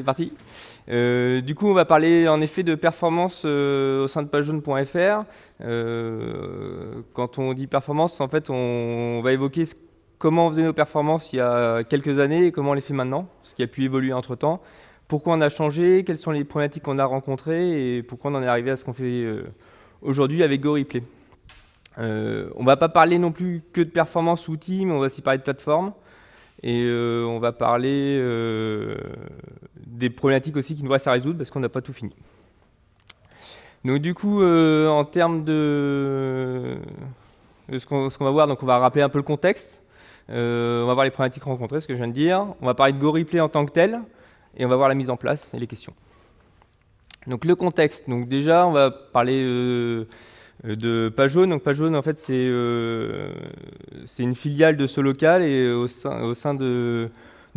c'est parti. Euh, du coup, on va parler en effet de performance euh, au sein de pagejaune.fr. Euh, quand on dit performance, en fait, on, va évoquer comment on faisait nos performances il y a quelques années et comment on les fait maintenant, ce qui a pu évoluer entre-temps, pourquoi on a changé, quelles sont les problématiques qu'on a rencontrées et pourquoi on en est arrivé à ce qu'on fait aujourd'hui avec Go Replay. on ne va pas parler non plus que de performance outils, mais on va aussi parler de plateforme. Et euh, on va parler euh, des problématiques aussi qui nous restent à résoudre parce qu'on n'a pas tout fini. Donc du coup, euh, en termes de, ce qu'on va voir, donc on va rappeler un peu le contexte. on va voir les problématiques rencontrées, ce que je viens de dire. On va parler de GoReplay en tant que tel et on va voir la mise en place et les questions. Donc le contexte. Donc déjà, on va parler euh, de Pajone, Donc en fait, euh, c'est une filiale de ce local et au sein, de,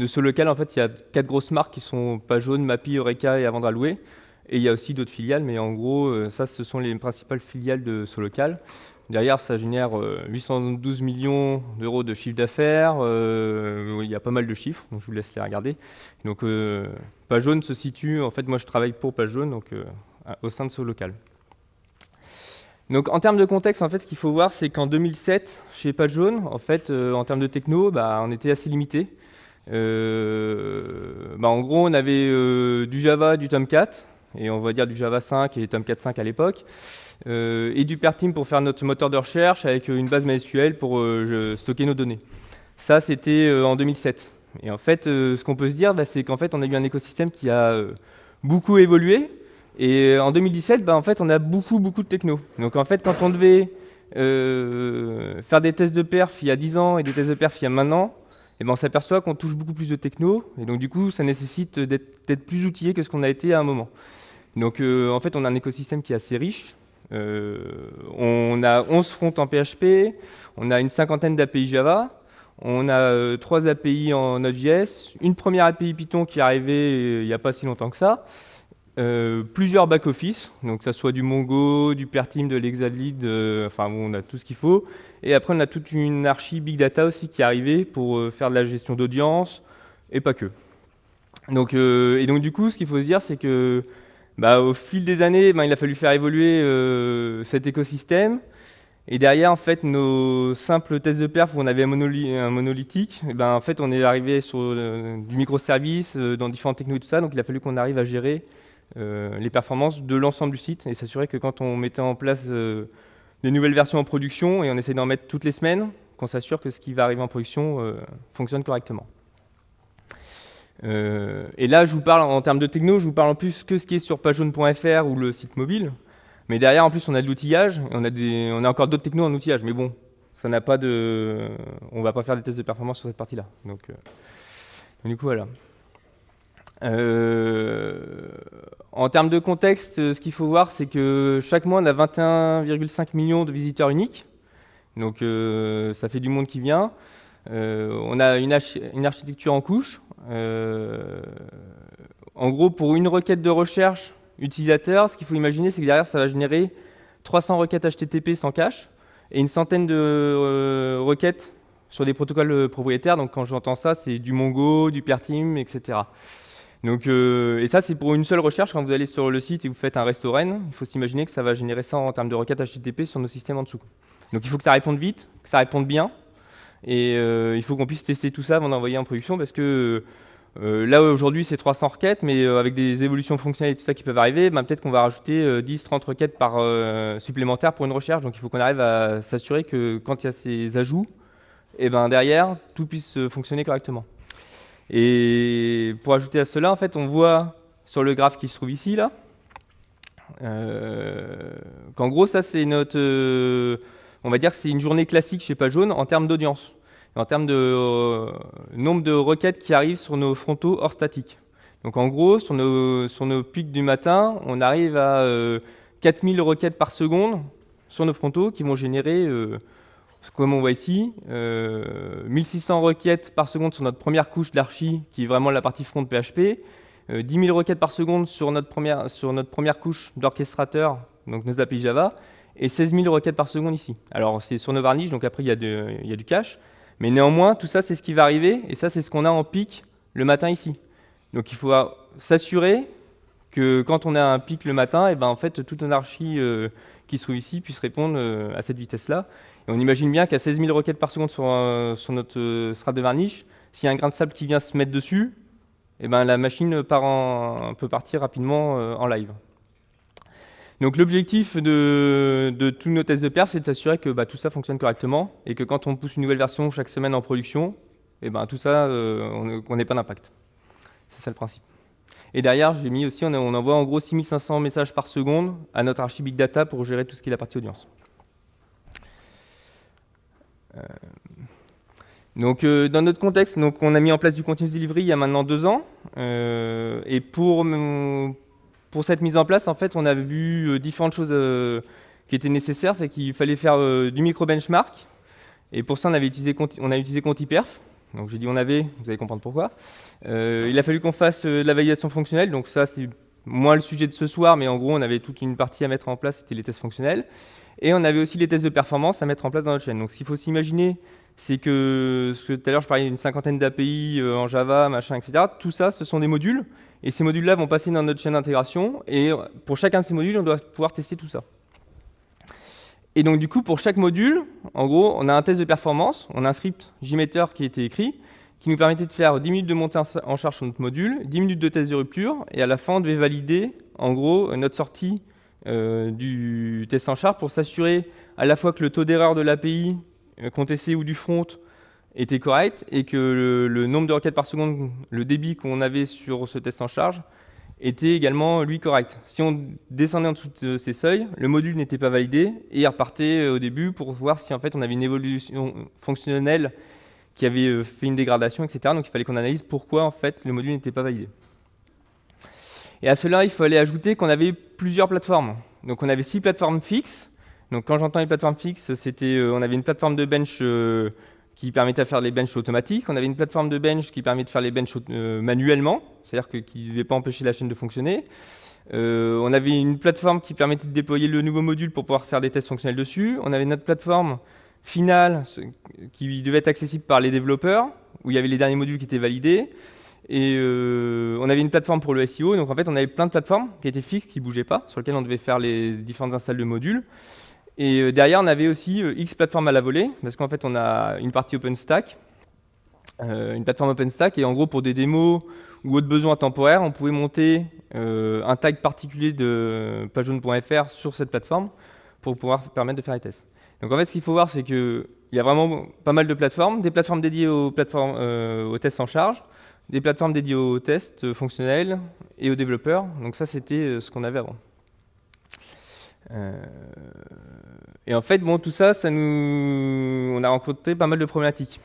ce local, en fait, il y a quatre grosses marques qui sont Pajone, Mapi, Eureka et Avant Et il y a aussi d'autres filiales, mais en gros, euh, ça, ce sont les principales filiales de ce local. Derrière, ça génère 812 millions d'euros de chiffre d'affaires. il y a pas mal de chiffres, donc je vous laisse les regarder. Donc, se situe, en fait, moi je travaille pour Pajone donc au sein de ce local. Donc en termes de contexte, en fait, ce qu'il faut voir, c'est qu'en 2007, chez Pas Jaune, en fait, euh, en termes de techno, bah, on était assez limité. Euh, bah, en gros, on avait euh, du Java, du Tomcat, et on va dire du Java 5 et Tomcat 5 à l'époque, et du Team pour faire notre moteur de recherche avec une base MySQL pour stocker nos données. Ça, c'était en 2007. Et en fait, ce qu'on peut se dire, bah, c'est qu'en fait, on a eu un écosystème qui a beaucoup évolué, et euh, en 2017, bah, en fait, on a beaucoup, beaucoup de techno. Donc en fait, quand on devait euh, faire des tests de perf il y a 10 ans et des tests de perf il y a maintenant, et eh ben on s'aperçoit qu'on touche beaucoup plus de techno. Et donc du coup, ça nécessite d'être plus outillé que ce qu'on a été à un moment. Donc euh, en fait, on a un écosystème qui est assez riche. on a 11 fronts en PHP, on a une cinquantaine d'API Java, on a trois 3 API en Node.js, une première API Python qui est arrivée il n'y a pas si longtemps que ça. Euh, plusieurs back-office, donc ça soit du Mongo, du PerTeam de l'Exadlead, euh, enfin on a tout ce qu'il faut. Et après, on a toute une archi Big Data aussi qui est arrivée pour euh, faire de la gestion d'audience, et pas que. Donc, et donc du coup, ce qu'il faut se dire, c'est que bah, au fil des années, ben, il a fallu faire évoluer cet écosystème. Et derrière, en fait, nos simples tests de perf où on avait un, monolithique, eh ben, en fait, on est arrivé sur du microservice, dans différentes technologies, tout ça. Donc, il a fallu qu'on arrive à gérer euh, les performances de l'ensemble du site et s'assurer que quand on mettait en place euh, des nouvelles versions en production et on essaie d'en mettre toutes les semaines, qu'on s'assure que ce qui va arriver en production euh, fonctionne correctement. et là, je vous parle en termes de techno, je vous parle en plus que ce qui est sur pagejaune.fr ou le site mobile. Mais derrière, en plus, on a de l'outillage, on, a on a encore d'autres technos en outillage. Mais bon, ça n'a pas de, on va pas faire des tests de performance sur cette partie-là. donc du coup, voilà. Euh, en termes de contexte, ce qu'il faut voir, c'est que chaque mois, on a 21,5 millions de visiteurs uniques. Donc euh, ça fait du monde qui vient. Euh, on a une, architecture en couche. en gros, pour une requête de recherche utilisateur, ce qu'il faut imaginer, c'est que derrière, ça va générer 300 requêtes HTTP sans cache et une centaine de requêtes sur des protocoles propriétaires. Donc quand j'entends ça, c'est du Mongo, du Team, etc. Donc, euh, et ça, c'est pour une seule recherche. Quand vous allez sur le site et vous faites un restaurant, il faut s'imaginer que ça va générer ça en termes de requêtes HTTP sur nos systèmes en dessous. Donc, il faut que ça réponde vite, que ça réponde bien. Et euh, il faut qu'on puisse tester tout ça avant d'envoyer en production parce que euh, là, aujourd'hui, c'est 300 requêtes, mais avec des évolutions fonctionnelles et tout ça qui peuvent arriver, ben, peut-être qu'on va rajouter 10, 30 requêtes par, supplémentaires pour une recherche. Donc, il faut qu'on arrive à s'assurer que quand il y a ces ajouts, et eh ben derrière, tout puisse fonctionner correctement. Et pour ajouter à cela, en fait, on voit sur le graphe qui se trouve ici, là, euh, qu'en gros, ça, c'est notre. Euh, on va dire c'est une journée classique chez jaune, en termes d'audience, en termes de euh, nombre de requêtes qui arrivent sur nos frontaux hors statique. Donc en gros, sur nos, sur nos pics du matin, on arrive à 4000 requêtes par seconde sur nos frontaux qui vont générer comme on voit ici, 1600 requêtes par seconde sur notre première couche d'archi, qui est vraiment la partie front de PHP, 10 000 requêtes par seconde sur notre première, sur notre première couche d'orchestrateur, donc nos API Java, et 16 000 requêtes par seconde ici. Alors c'est sur nos varnishes, donc après il y, a y, du cache, mais néanmoins tout ça c'est ce qui va arriver, et ça c'est ce qu'on a en pic le matin ici. Donc il faut s'assurer que quand on a un pic le matin, et eh ben en fait toute notre archi euh, qui se trouve ici puisse répondre euh, à cette vitesse-là on imagine bien qu'à 16 000 requêtes par seconde sur, notre euh, strate de varnish, s'il y a un grain de sable qui vient se mettre dessus, eh ben, la machine peut partir rapidement euh, en live. Donc l'objectif de, tous nos tests de pair, c'est de s'assurer que bah, tout ça fonctionne correctement et que quand on pousse une nouvelle version chaque semaine en production, eh ben, tout ça, euh, on n'ait pas d'impact. C'est ça le principe. Et derrière, j'ai mis aussi, on, envoie en gros 6500 messages par seconde à notre archi Big Data pour gérer tout ce qui est la partie audience. Euh, donc, euh, dans notre contexte, donc, on a mis en place du continuous delivery il y a maintenant deux ans. Euh, et pour, pour cette mise en place, en fait, on a vu différentes choses qui étaient nécessaires. C'est qu'il fallait faire du micro-benchmark. Et pour ça, on, avait utilisé, on a utilisé ContiPerf. Donc, j'ai dit on avait, vous allez comprendre pourquoi. il a fallu qu'on fasse de la validation fonctionnelle. Donc, ça, c'est moins le sujet de ce soir, mais en gros, on avait toute une partie à mettre en place, c'était les tests fonctionnels. Et on avait aussi les tests de performance à mettre en place dans notre chaîne. Donc ce qu'il faut s'imaginer, c'est que, ce que tout à l'heure je parlais d'une cinquantaine d'API euh, en Java, machin, etc. Tout ça, ce sont des modules. Et ces modules-là vont passer dans notre chaîne d'intégration. Et euh, pour chacun de ces modules, on doit pouvoir tester tout ça. Et donc du coup, pour chaque module, en gros, on a un test de performance, on a un script JMeter qui a été écrit, qui nous permettait de faire 10 minutes de montée en charge sur notre module, 10 minutes de test de rupture, et à la fin, on devait valider, en gros, euh, notre sortie euh, du test en charge pour s'assurer à la fois que le taux d'erreur de l'API euh, testait ou du front était correct et que le, nombre de requêtes par seconde, le débit qu'on avait sur ce test en charge, était également lui correct. Si on descendait en dessous de ces seuils, le module n'était pas validé et il repartait euh, au début pour voir si en fait on avait une évolution fonctionnelle qui avait fait une dégradation, etc. Donc il fallait qu'on analyse pourquoi en fait le module n'était pas validé. Et à cela, il fallait ajouter qu'on avait plusieurs plateformes. Donc on avait six plateformes fixes. Donc quand j'entends les plateformes fixes, c'était, euh, on avait une plateforme de bench euh, qui permettait de faire les benches automatiques, on avait une plateforme de bench qui permet de faire les benches euh, manuellement, c'est-à-dire que, qui ne devait pas empêcher la chaîne de fonctionner. on avait une plateforme qui permettait de déployer le nouveau module pour pouvoir faire des tests fonctionnels dessus. On avait notre plateforme finale qui devait être accessible par les développeurs, où il y avait les derniers modules qui étaient validés. Et euh, on avait une plateforme pour le SEO, donc en fait on avait plein de plateformes qui étaient fixes, qui ne bougeaient pas, sur lesquelles on devait faire les différentes installs de modules. Et euh, derrière on avait aussi euh, X plateformes à la volée, parce qu'en fait on a une partie OpenStack, une plateforme OpenStack, et en gros pour des démos ou autres besoins temporaires, on pouvait monter un tag particulier de pagejaune.fr sur cette plateforme pour pouvoir permettre de faire les tests. Donc en fait ce qu'il faut voir c'est qu'il y a vraiment pas mal de plateformes, des plateformes dédiées aux, plateformes, aux tests en charge, des plateformes dédiées aux tests euh, fonctionnels et aux développeurs. Donc ça, c'était euh, ce qu'on avait avant. Euh, et en fait, bon, tout ça, ça nous, on a rencontré pas mal de problématiques.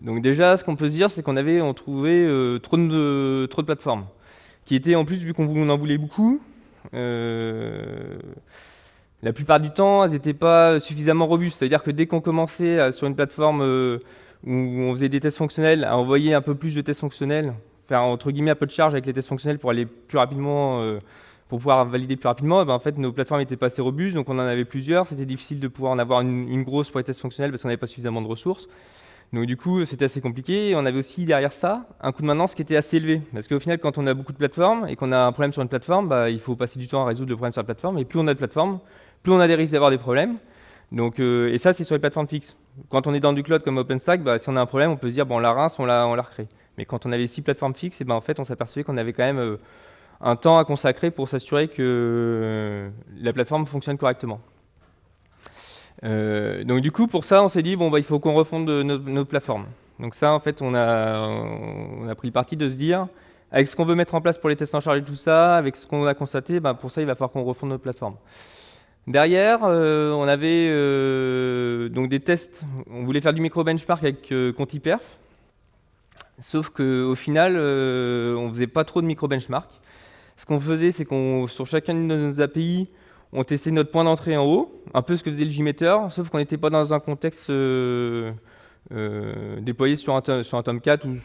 donc déjà, ce qu'on peut se dire, c'est qu'on avait, on trouvait trop, de, plateformes, qui étaient en plus, vu qu'on en voulait beaucoup, la plupart du temps, elles n'étaient pas suffisamment robustes. C'est-à-dire que dès qu'on commençait sur une plateforme où on faisait des tests fonctionnels, à envoyer un peu plus de tests fonctionnels, faire entre guillemets un peu de charge avec les tests fonctionnels pour aller plus rapidement, euh, pour pouvoir valider plus rapidement, eh ben, en fait nos plateformes n'étaient pas assez robustes, donc on en avait plusieurs. C'était difficile de pouvoir en avoir une, grosse pour les tests fonctionnels parce qu'on n'avait pas suffisamment de ressources. Donc du coup, c'était assez compliqué. Et on avait aussi derrière ça un coût de maintenance qui était assez élevé. Parce qu'au final, quand on a beaucoup de plateformes et qu'on a un problème sur une plateforme, bah, il faut passer du temps à résoudre le problème sur la plateforme. Et plus on a de plateformes, plus on a des risques d'avoir des problèmes. Donc, euh, et ça, c'est sur les plateformes fixes. Quand on est dans du cloud comme OpenStack, bah, si on a un problème, on peut se dire, bon, on la rince, on la, on recrée. Mais quand on avait six plateformes fixes, et eh ben, en fait, on s'apercevait qu'on avait quand même euh, un temps à consacrer pour s'assurer que euh, la plateforme fonctionne correctement. donc du coup, pour ça, on s'est dit, bon, bah, il faut qu'on refonde nos, plateformes. Donc ça, en fait, on a, pris le parti de se dire, avec ce qu'on veut mettre en place pour les tests en charge et tout ça, avec ce qu'on a constaté, bah, pour ça, il va falloir qu'on refonde nos plateformes. Derrière, euh, on avait euh, donc des tests. On voulait faire du micro-benchmark avec euh, ContiPerf. Sauf qu'au final, on ne faisait pas trop de micro-benchmark. Ce qu'on faisait, c'est qu'on sur chacun de nos API, on testait notre point d'entrée en haut, un peu ce que faisait le JMeter, sauf qu'on n'était pas dans un contexte déployé sur un, sur un Tomcat ou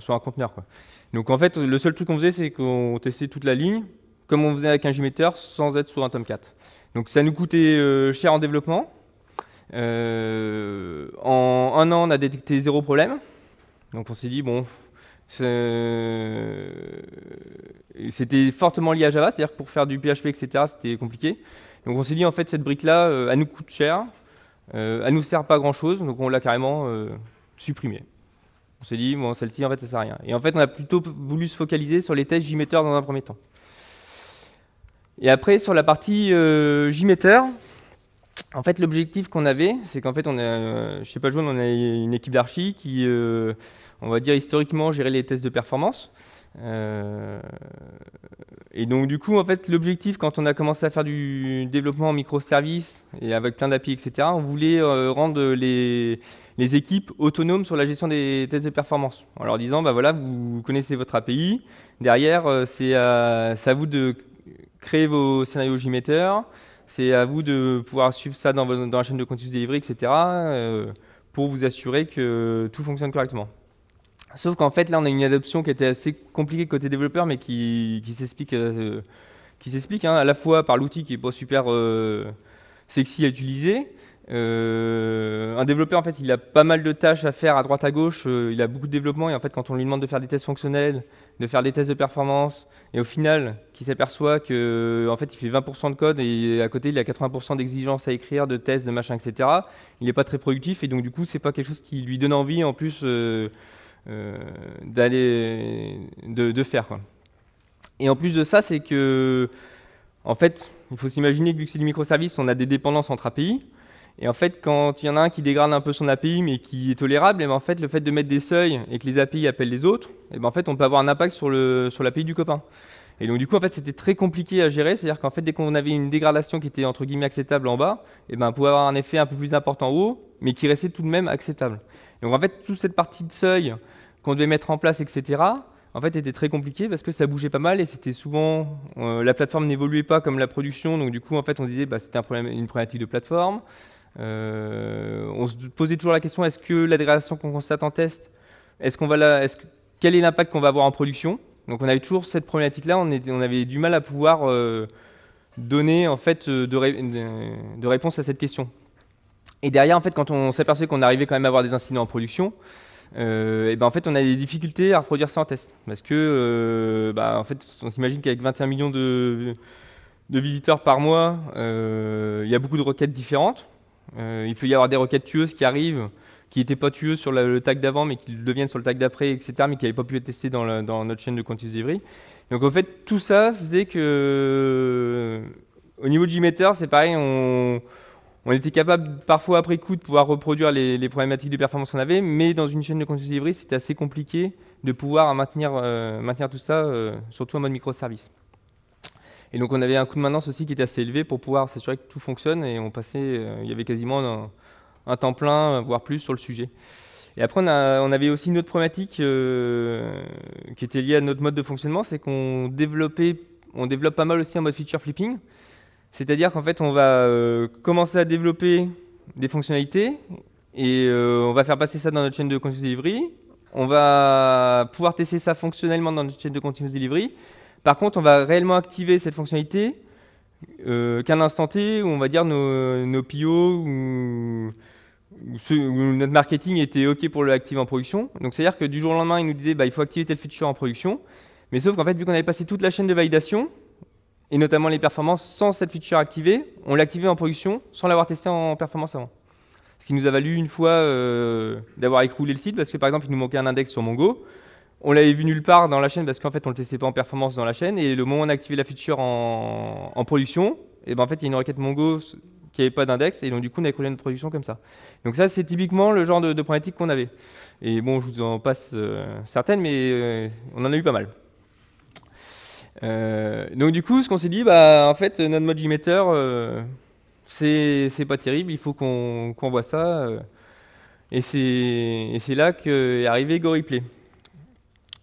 sur un, conteneur. Donc en fait, le seul truc qu'on faisait, c'est qu'on testait toute la ligne, comme on faisait avec un JMeter, sans être sur un Tomcat. Donc ça nous coûtait euh, cher en développement. Euh, en un an, on a détecté zéro problème. Donc on s'est dit, bon, euh, c'était fortement lié à Java, c'est-à-dire que pour faire du PHP, etc., c'était compliqué. Donc on s'est dit, en fait, cette brique-là, elle nous coûte cher, elle ne nous sert pas grand-chose, donc on l'a carrément supprimée. On s'est dit, bon, celle-ci, en fait, ça sert à rien. Et en fait, on a plutôt voulu se focaliser sur les tests j dans un premier temps. Et après, sur la partie JMeter, euh, en fait, l'objectif qu'on avait, c'est qu'en fait, on a, euh, pas, on a une équipe d'archi qui, euh, on va dire, historiquement gérait les tests de performance. et donc, du coup, en fait, l'objectif, quand on a commencé à faire du développement en microservices et avec plein d'API, etc., on voulait rendre les, les, équipes autonomes sur la gestion des tests de performance. En leur disant, bah voilà, vous connaissez votre API, derrière, c'est à vous de créez vos scénarios JMeter. C'est à vous de pouvoir suivre ça dans, la chaîne de continuous delivery, etc. Euh, pour vous assurer que tout fonctionne correctement. Sauf qu'en fait, là, on a une adoption qui était assez compliquée côté développeur, mais qui, s'explique, qui s'explique euh, hein, à la fois par l'outil qui n'est pas super euh, sexy à utiliser. un développeur, en fait, il a pas mal de tâches à faire à droite à gauche. il a beaucoup de développement et en fait, quand on lui demande de faire des tests fonctionnels, de faire des tests de performance, et au final, qui s'aperçoit que en fait, il fait 20% de code et à côté, il a 80% d'exigences à écrire, de tests, de machin, etc. Il n'est pas très productif et donc du coup, c'est pas quelque chose qui lui donne envie en plus euh, euh, d'aller de, faire. Et en plus de ça, c'est que en fait, il faut s'imaginer que vu que c'est du microservice, on a des dépendances entre API. Et en fait, quand il y en a un qui dégrade un peu son API, mais qui est tolérable, ben, en fait, le fait de mettre des seuils et que les API appellent les autres, et ben, en fait, on peut avoir un impact sur l'API sur du copain. Et donc, du coup, en fait, c'était très compliqué à gérer. C'est-à-dire qu'en fait, dès qu'on avait une dégradation qui était entre guillemets acceptable en bas, et ben, on pouvait avoir un effet un peu plus important en haut, mais qui restait tout de même acceptable. Donc, en fait, toute cette partie de seuil qu'on devait mettre en place, etc., en fait, était très compliqué parce que ça bougeait pas mal et c'était souvent euh, la plateforme n'évoluait pas comme la production. Donc, du coup, en fait, on disait bah, c'était un problème, une problématique de plateforme. Euh, on se posait toujours la question est-ce que la dégradation qu'on constate en test, est-ce qu'on va la, est-ce quel est l'impact qu'on va avoir en production Donc on avait toujours cette problématique-là, on, avait du mal à pouvoir euh, donner en fait euh, de, réponse à cette question. Et derrière, en fait, quand on s'aperçoit qu'on arrivait quand même à avoir des incidents en production, et ben en fait, on a des difficultés à reproduire ça en test. Parce que, bah, en fait, on s'imagine qu'avec 21 millions de, visiteurs par mois, il y a beaucoup de requêtes différentes. Euh, il peut y avoir des requêtes tueuses qui arrivent, qui n'étaient pas tueuses sur le tag d'avant, mais qui deviennent sur le tag d'après, etc., mais qui n'avaient pas pu être testées dans, notre chaîne de continuous delivery. Donc en fait, tout ça faisait que, au niveau de Gmeter, c'est pareil, on, était capable parfois après coup de pouvoir reproduire les, problématiques de performance qu'on avait, mais dans une chaîne de continuous delivery, c'était assez compliqué de pouvoir maintenir, euh, tout ça, euh, surtout en mode microservice. Et donc on avait un coût de maintenance aussi qui était assez élevé pour pouvoir s'assurer que tout fonctionne et on passait, euh, il y avait quasiment un, temps plein, euh, voire plus sur le sujet. Et après on, avait aussi une autre problématique euh, qui était liée à notre mode de fonctionnement, c'est qu'on développait, on développe pas mal aussi en mode feature flipping. C'est-à-dire qu'en fait on va commencer à développer des fonctionnalités et on va faire passer ça dans notre chaîne de continuous delivery. On va pouvoir tester ça fonctionnellement dans notre chaîne de continuous delivery par contre, on va réellement activer cette fonctionnalité qu'un euh, qu'à instant T où on va dire nos, nos PO ou, notre marketing était OK pour l'activer en production. Donc c'est-à-dire que du jour au lendemain, ils nous disait, bah, il faut activer telle feature en production. Mais sauf qu'en fait, vu qu'on avait passé toute la chaîne de validation, et notamment les performances sans cette feature activée, on l'activait en production sans l'avoir testé en performance avant. Ce qui nous a valu une fois euh, d'avoir écroulé le site parce que par exemple, il nous manquait un index sur Mongo on l'avait vu nulle part dans la chaîne parce qu'en fait on le testait pas en performance dans la chaîne et le moment on a activé la feature en, production, et eh ben en fait il y a une requête Mongo qui n'avait pas d'index et donc du coup on a collé notre production comme ça. Donc ça c'est typiquement le genre de, problématique qu'on avait. Et bon je vous en passe euh, certaines mais euh, on en a eu pas mal. Euh, donc du coup ce qu'on s'est dit bah en fait notre ce c'est pas terrible, il faut qu'on voit ça et c'est là qu'est arrivé GoriPlay.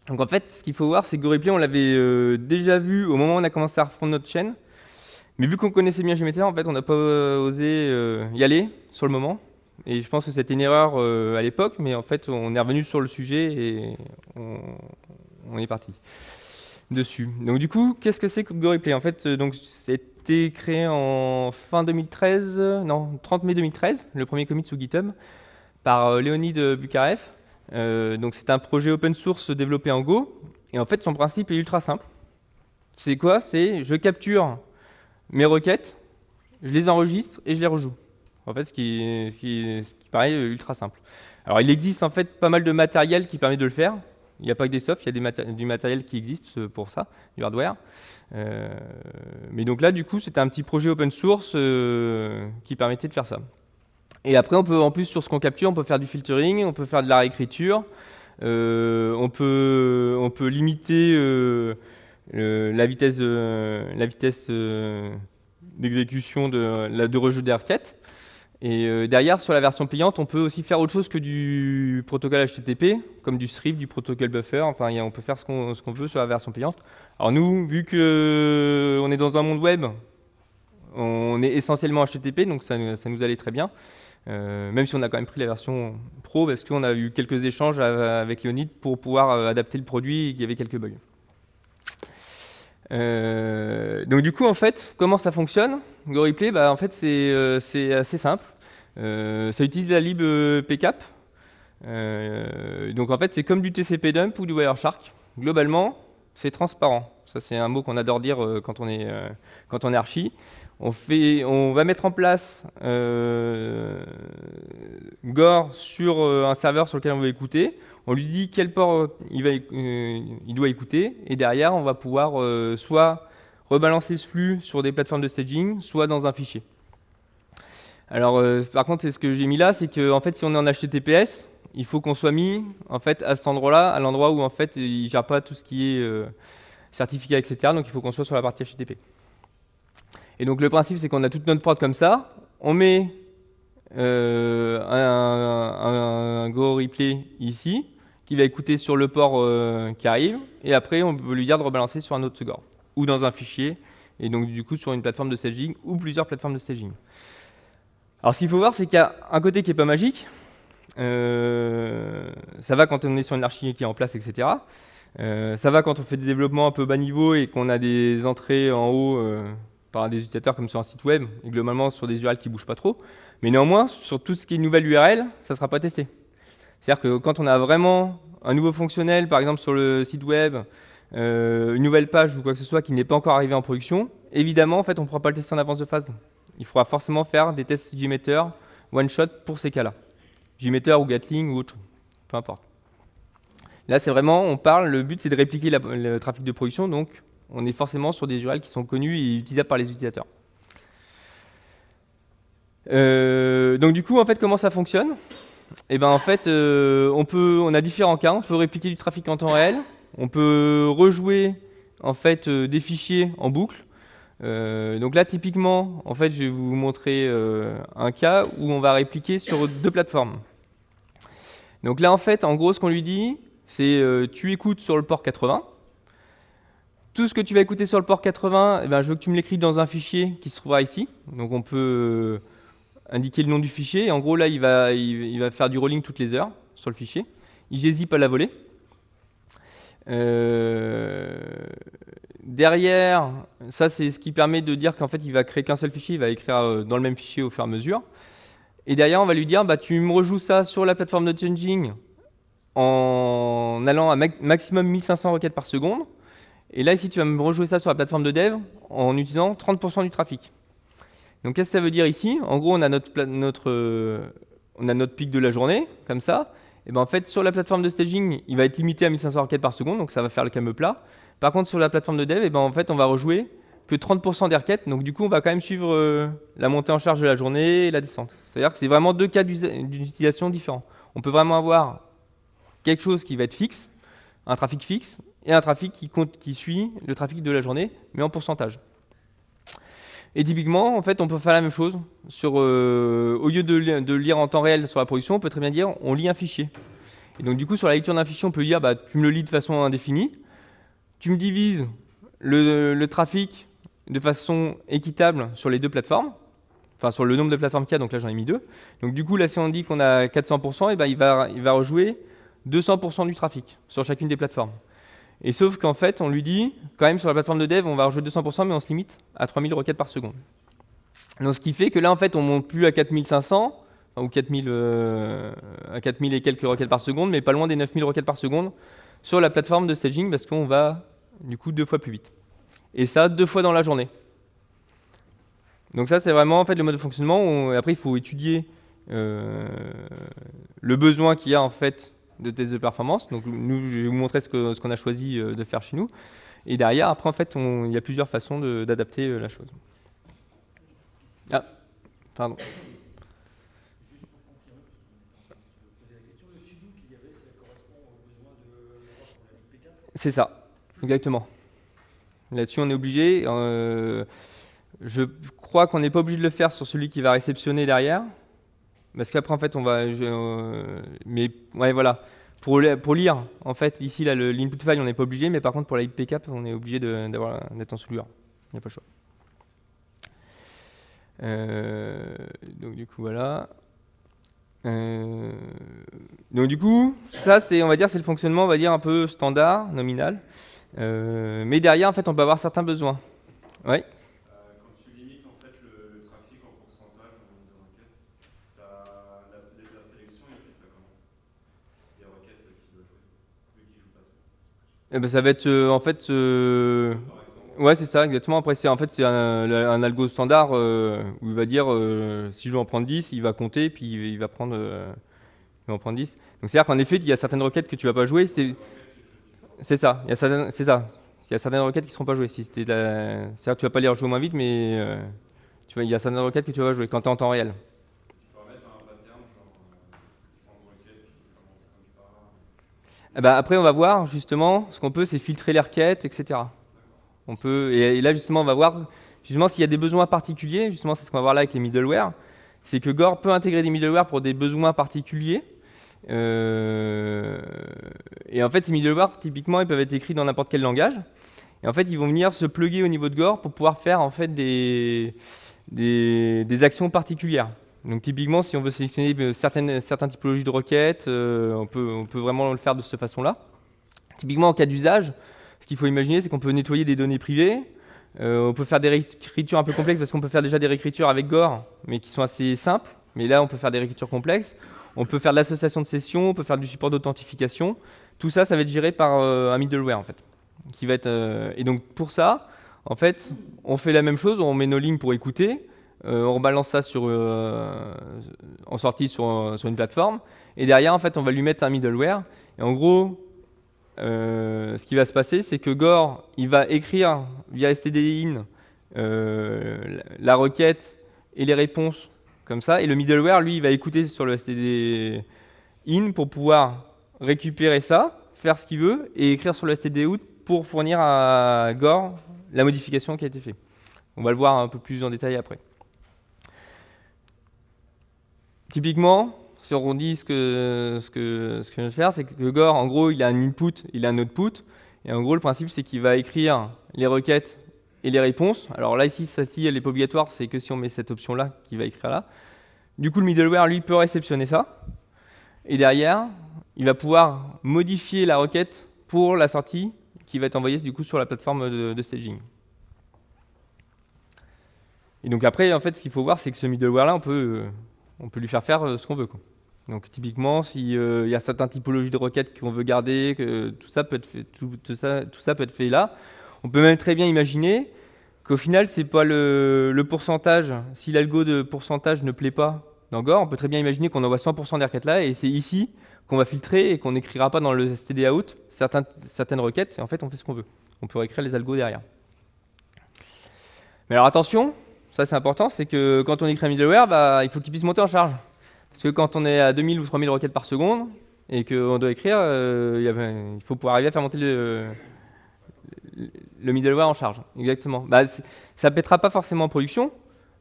Donc en fait, ce qu'il faut voir, c'est que GoReplay, on l'avait euh, déjà vu au moment où on a commencé à refondre notre chaîne. Mais vu qu'on connaissait bien Geometer, en fait, on n'a pas euh, osé euh, y aller sur le moment. Et je pense que c'était une erreur à l'époque, mais en fait, on est revenu sur le sujet et on, est parti dessus. Donc du coup, qu'est-ce que c'est que GoReplay En fait, donc c'était créé en fin 2013, non, 30 mai 2013, le premier commit sous GitHub, par Léonie de Bucaref. Euh, donc c'est un projet open source développé en Go. Et en fait, son principe est ultra simple. C'est quoi C'est je capture mes requêtes, je les enregistre et je les rejoue. En fait, ce qui, paraît ultra simple. Alors il existe en fait pas mal de matériel qui permet de le faire. Il n'y a pas que des softs, il y a du matériel qui existe pour ça, du hardware. Euh, mais donc là, du coup, c'était un petit projet open source euh, qui permettait de faire ça. Et après, on peut, en plus, sur ce qu'on capture, on peut faire du filtering, on peut faire de la réécriture, euh, on, peut, on peut limiter euh, la vitesse, euh, la vitesse d'exécution de, de rejet des requêtes. Et derrière, sur la version payante, on peut aussi faire autre chose que du protocole HTTP, comme du strip, du protocole buffer. Enfin, on peut faire ce qu'on veut sur la version payante. Alors nous, vu qu'on est dans un monde web, on est essentiellement HTTP, donc ça, ça nous allait très bien. Euh, même si on a quand même pris la version pro, parce qu'on a eu quelques échanges avec Leonid pour pouvoir euh, adapter le produit et qu'il y avait quelques bugs. Euh, donc du coup, en fait, comment ça fonctionne Goriplay bah, en fait, c'est assez simple. ça utilise la lib PCAP. donc en fait, c'est comme du TCP dump ou du Wireshark. Globalement, c'est transparent. Ça, c'est un mot qu'on adore dire quand on est, quand on est archi. On, va mettre en place euh, Gore sur euh, un serveur sur lequel on veut écouter. On lui dit quel port euh, il, doit écouter. Et derrière, on va pouvoir soit rebalancer ce flux sur des plateformes de staging, soit dans un fichier. Alors, par contre, ce que j'ai mis là, c'est que fait, si on est en HTTPS, il faut qu'on soit mis en fait à cet endroit-là, à l'endroit où en fait, il gère pas tout ce qui est certificat, etc. Donc, il faut qu'on soit sur la partie HTTP. Et donc le principe, c'est qu'on a toute notre prod comme ça, on met euh, un, un, Go Replay ici, qui va écouter sur le port euh, qui arrive, et après on peut lui dire de rebalancer sur un autre score, ou dans un fichier, et donc du coup sur une plateforme de staging, ou plusieurs plateformes de staging. Alors ce qu'il faut voir, c'est qu'il y a un côté qui n'est pas magique, euh, ça va quand on est sur une archi qui est en place, etc. ça va quand on fait des développements un peu bas niveau et qu'on a des entrées en haut par des utilisateurs comme sur un site web, et globalement sur des URL qui ne bougent pas trop. Mais néanmoins, sur tout ce qui est nouvelle URL, ça ne sera pas testé. C'est-à-dire que quand on a vraiment un nouveau fonctionnel, par exemple sur le site web, euh, une nouvelle page ou quoi que ce soit qui n'est pas encore arrivé en production, évidemment, en fait, on ne pourra pas le tester en avance de phase. Il faudra forcément faire des tests Gmeter one-shot pour ces cas-là. Gmeter ou Gatling ou autre, peu importe. Là, c'est vraiment, on parle, le but, c'est de répliquer le trafic de production, donc on est forcément sur des URL qui sont connus et utilisables par les utilisateurs. Euh, donc du coup, en fait, comment ça fonctionne eh ben, en fait, euh, on, peut, on a différents cas. On peut répliquer du trafic en temps réel. On peut rejouer en fait euh, des fichiers en boucle. donc là, typiquement, en fait, je vais vous montrer un cas où on va répliquer sur deux plateformes. Donc là, en fait, en gros, ce qu'on lui dit, c'est tu écoutes sur le port 80 tout ce que tu vas écouter sur le port 80, eh ben, je veux que tu me l'écrives dans un fichier qui se trouvera ici. Donc on peut euh, indiquer le nom du fichier. en gros, là, il va, il, va faire du rolling toutes les heures sur le fichier. Il gzip à la volée. Euh, derrière, ça c'est ce qui permet de dire qu'en fait il va créer qu'un seul fichier, il va écrire euh, dans le même fichier au fur et à mesure. Et derrière, on va lui dire bah, tu me rejoues ça sur la plateforme de changing en allant à maximum 1500 requêtes par seconde. Et là, ici, tu vas me rejouer ça sur la plateforme de dev en utilisant 30% du trafic. Donc, qu'est-ce que ça veut dire ici En gros, on a notre, notre, euh, on a notre pic de la journée, comme ça. Et ben, en fait, sur la plateforme de staging, il va être limité à 1500 requêtes par seconde, donc ça va faire le calme plat. Par contre, sur la plateforme de dev, et ben, en fait, on va rejouer que 30% des requêtes. Donc, du coup, on va quand même suivre euh, la montée en charge de la journée et la descente. C'est-à-dire que c'est vraiment deux cas d'utilisation différents. On peut vraiment avoir quelque chose qui va être fixe, un trafic fixe, et un trafic qui, suit le trafic de la journée, mais en pourcentage. Et typiquement, en fait, on peut faire la même chose. Euh, au lieu de, lire en temps réel sur la production, on peut très bien dire on lit un fichier. Et donc, du coup, sur la lecture d'un fichier, on peut dire bah, tu me le lis de façon indéfinie, tu me divises le, trafic de façon équitable sur les deux plateformes, enfin sur le nombre de plateformes qu'il y a, donc là j'en ai mis deux. Donc du coup, là, si on dit qu'on a 400%, et eh ben, il, va, il va rejouer 200% du trafic sur chacune des plateformes. Et sauf qu'en fait, on lui dit, quand même sur la plateforme de dev, on va rejouer 200%, mais on se limite à 3000 requêtes par seconde. Donc ce qui fait que là, en fait, on monte plus à 4500, ou 4000, euh, à 4000 et quelques requêtes par seconde, mais pas loin des 9000 requêtes par seconde sur la plateforme de staging, parce qu'on va du coup deux fois plus vite. Et ça, deux fois dans la journée. Donc ça, c'est vraiment en fait le mode de fonctionnement. après, il faut étudier euh, le besoin qu'il y a en fait de test de performance. Donc, nous, je vais vous montrer ce qu'on ce a choisi euh, de faire chez nous. Et derrière, après, en fait, il y a plusieurs façons d'adapter euh, la chose. Ah, pardon. C'est ça, exactement. Là-dessus, on est obligé. Euh, je crois qu'on n'est pas obligé de le faire sur celui qui va réceptionner derrière, parce qu'après, en fait, on va. Euh, mais ouais, voilà. Pour, pour lire, en fait, ici, là, l'input file, on n'est pas obligé, mais par contre, pour la cap, on est obligé d'être en sous-lure. Il n'y a pas le choix. Euh, donc, du coup, voilà. Euh, donc, du coup, ça, c'est, on va dire, c'est le fonctionnement, on va dire, un peu standard, nominal. mais derrière, en fait, on peut avoir certains besoins. Ouais. Eh ben, ça va être euh, en fait. Euh, ouais, c'est ça, exactement. Après, c'est en fait c'est un, algo standard euh, où il va dire si je veux en prendre 10, il va compter, puis il, va prendre, en prendre 10. Donc c'est-à-dire qu'en effet, il y a certaines requêtes que tu vas pas jouer. C'est, c'est ça, il y a c'est ça. Il y a certaines requêtes qui seront pas jouées. Si C'est-à-dire que tu vas pas les rejouer moins vite, mais tu vois, il y a certaines requêtes que tu vas jouer quand tu es en temps réel. Eh ben, après, on va voir justement ce qu'on peut, c'est filtrer les requêtes, etc. On peut, et, là, justement, on va voir justement s'il y a des besoins particuliers. Justement, c'est ce qu'on va voir là avec les middleware. C'est que Gore peut intégrer des middleware pour des besoins particuliers. Euh, et en fait, ces middleware, typiquement, ils peuvent être écrits dans n'importe quel langage. Et en fait, ils vont venir se plugger au niveau de Gore pour pouvoir faire en fait des, des actions particulières. Donc typiquement, si on veut sélectionner euh, certaines, certaines typologies de requêtes, euh, on, peut, on, peut, vraiment le faire de cette façon-là. Typiquement, en cas d'usage, ce qu'il faut imaginer, c'est qu'on peut nettoyer des données privées. Euh, on peut faire des réécritures un peu complexes parce qu'on peut faire déjà des réécritures avec Gore, mais qui sont assez simples. Mais là, on peut faire des réécritures complexes. On peut faire de l'association de sessions, on peut faire du support d'authentification. Tout ça, ça va être géré par un middleware en fait, qui va être. et donc pour ça, en fait, on fait la même chose, on met nos lignes pour écouter, euh, on rebalance ça sur, euh, en sortie sur, une plateforme, et derrière, en fait, on va lui mettre un middleware. Et en gros, euh, ce qui va se passer, c'est que Gore, il va écrire via std in la requête et les réponses comme ça, et le middleware, lui, va écouter sur le std in pour pouvoir récupérer ça, faire ce qu'il veut, et écrire sur le std out pour fournir à Gore la modification qui a été faite. On va le voir un peu plus en détail après. Typiquement, si on dit ce que, je viens de faire, c'est que Gore, en gros, il a un input, il a un output. Et en gros, le principe, c'est qu'il va écrire les requêtes et les réponses. Alors là, ici, ça, si elle n'est pas obligatoire, c'est que si on met cette option-là qu'il va écrire là. Du coup, le middleware, lui, peut réceptionner ça. Et derrière, il va pouvoir modifier la requête pour la sortie qui va être envoyée du coup sur la plateforme de staging. Et donc après, en fait, ce qu'il faut voir, c'est que ce middleware-là, on peut euh, on peut lui faire faire euh, ce qu'on veut. Donc typiquement, s'il euh, y a certaines typologies de requêtes qu'on veut garder, que tout ça peut être fait, là. On peut même très bien imaginer qu'au final, c'est pas le, pourcentage. Si l'algo de pourcentage ne plaît pas dans on peut très bien imaginer qu'on envoie 100% des requêtes là, et c'est ici qu'on va filtrer et qu'on n'écrira pas dans le std out certaines, certaines requêtes. Et en fait, on fait ce qu'on veut. On peut écrire les algos derrière. Mais alors attention, ça, c'est important, c'est que quand on écrit un middleware, bah, il faut qu'il puisse monter en charge. Parce que quand on est à 2000 ou 3000 requêtes par seconde et qu'on doit écrire, euh, il faut pouvoir arriver à faire monter le, le middleware en charge. Exactement. Bah, ça ne pètera pas forcément en production,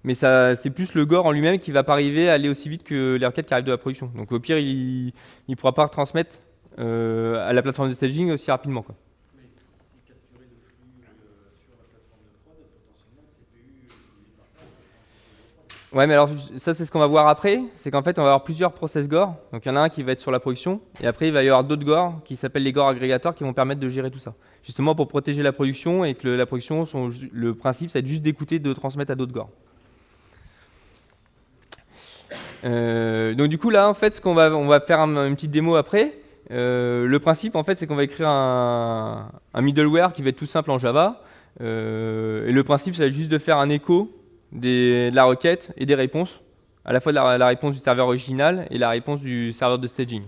mais c'est plus le gore en lui-même qui ne va pas arriver à aller aussi vite que les requêtes qui arrivent de la production. Donc au pire, il ne pourra pas retransmettre euh, à la plateforme de staging aussi rapidement. Quoi. Ouais, mais alors ça, c'est ce qu'on va voir après. C'est qu'en fait, on va avoir plusieurs process gore. Donc il y en a un qui va être sur la production, et après, il va y avoir d'autres gore qui s'appellent les gore agrégateurs qui vont permettre de gérer tout ça. Justement pour protéger la production et que la production, le principe, c'est juste d'écouter, de transmettre à d'autres gore. Euh, donc du coup, là, en fait, ce qu'on va, on va faire une petite démo après. Euh, le principe, en fait, c'est qu'on va écrire un, middleware qui va être tout simple en Java. Euh, et le principe, ça va être juste de faire un écho des, de la requête et des réponses, à la fois la, réponse du serveur original et la réponse du serveur de staging.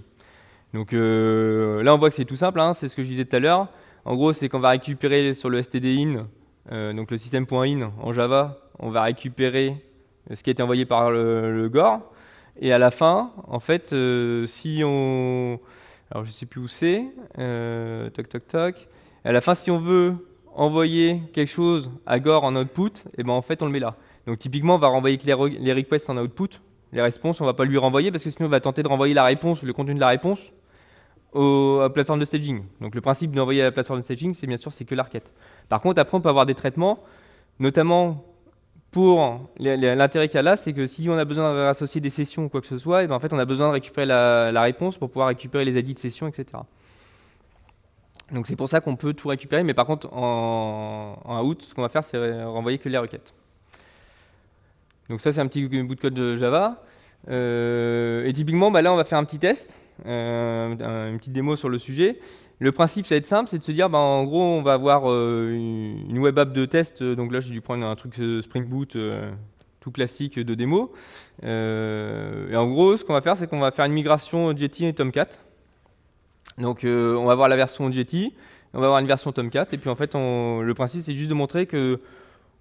Donc euh, là, on voit que c'est tout simple, hein, c'est ce que je disais tout à l'heure. En gros, c'est qu'on va récupérer sur le std-in, euh, donc le système.in en Java, on va récupérer ce qui a été envoyé par le, gore. Et à la fin, en fait, euh, si on... Alors je sais plus où c'est. toc, toc, toc. À la fin, si on veut envoyer quelque chose à gore en output, et eh ben en fait, on le met là. Donc typiquement, on va renvoyer que les, les, requests en output, les réponses, on va pas lui renvoyer parce que sinon on va tenter de renvoyer la réponse, le contenu de la réponse, aux, plateformes de staging. Donc le principe d'envoyer à la plateforme de staging, c'est bien sûr c'est que la requête. Par contre, après, on peut avoir des traitements, notamment pour l'intérêt qu'il y a là, c'est que si on a besoin de rassocier des sessions ou quoi que ce soit, et eh ben, en fait on a besoin de récupérer la, réponse pour pouvoir récupérer les ID de session, etc. Donc c'est pour ça qu'on peut tout récupérer, mais par contre en, en out, ce qu'on va faire, c'est renvoyer que les requêtes. Donc ça, c'est un petit bout de code Java. Euh, et typiquement, bah là, on va faire un petit test, euh, une petite démo sur le sujet. Le principe, ça va être simple, c'est de se dire, bah, en gros, on va avoir euh, une web app de test. Donc là, j'ai dû prendre un truc Spring Boot tout classique de démo. et en gros, ce qu'on va faire, c'est qu'on va faire une migration Jetty et Tomcat. Donc on va avoir la version Jetty, on va avoir une version Tomcat. Et puis en fait, on, le principe, c'est juste de montrer que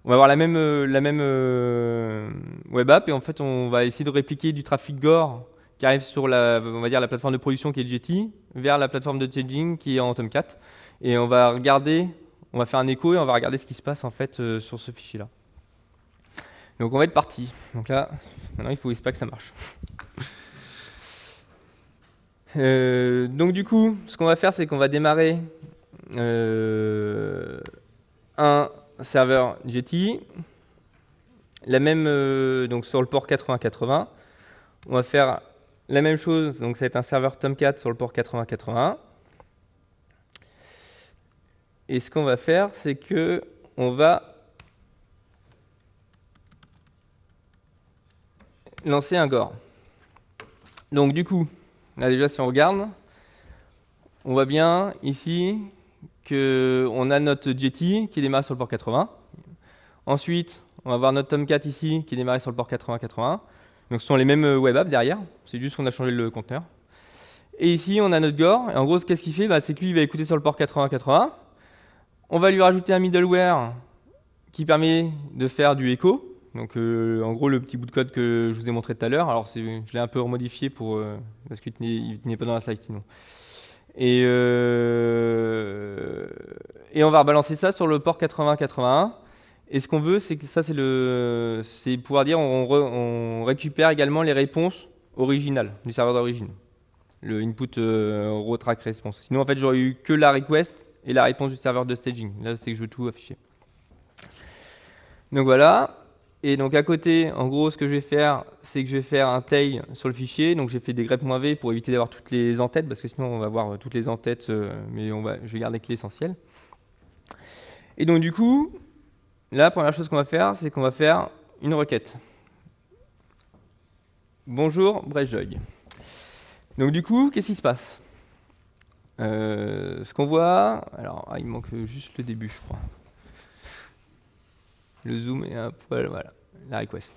on va avoir la même, euh, euh, web app et en fait on va essayer de répliquer du trafic gore qui arrive sur la, on va dire, la plateforme de production qui est Jetty vers la plateforme de staging qui est en Tomcat et on va regarder, on va faire un écho et on va regarder ce qui se passe en fait euh, sur ce fichier là. Donc on va être parti. Donc là, maintenant il faut espérer que ça marche. donc du coup, ce qu'on va faire, c'est qu'on va démarrer un serveur Jetty. La même, euh, donc sur le port 8080, on va faire la même chose, donc ça va être un serveur Tomcat sur le port 8080 Et ce qu'on va faire, c'est que on va lancer un gore. Donc du coup, là déjà si on regarde, on voit bien ici on a notre jetty qui démarre sur le port 80. Ensuite, on va avoir notre Tomcat ici qui est démarré sur le port 80 Donc ce sont les mêmes euh, web apps derrière, c'est juste qu'on a changé le conteneur. Et ici, on a notre Gore. Et en gros, qu'est-ce qu'il fait bah, C'est qu'il va écouter sur le port 8080. On va lui rajouter un middleware qui permet de faire du écho. Donc, euh, en gros, le petit bout de code que je vous ai montré tout à l'heure. Alors, je l'ai un peu remodifié pour, euh, parce qu'il n'est pas dans la slide sinon. Euh, et, on va rebalancer ça sur le port 80-81. Et ce qu'on veut, c'est que ça, c'est le, c'est pouvoir dire, on, récupère également les réponses originales du serveur d'origine, le input euh, response. Sinon, en fait, j'aurais eu que la request et la réponse du serveur de staging. Là, c'est que je veux tout afficher. Donc voilà. Et donc à côté, en gros, ce que je vais faire, c'est que je vais faire un tail sur le fichier. Donc j'ai fait des greppes V pour éviter d'avoir toutes les entêtes, parce que sinon on va voir euh, toutes les entêtes, euh, mais on va, je vais garder que l'essentiel. Et donc du coup, la première chose qu'on va faire, c'est qu'on va faire une requête. Bonjour, Brejog. Donc du coup, qu'est-ce qui se passe euh, Ce qu'on voit, alors ah, il manque juste le début, je crois. Le zoom et un voilà, la request.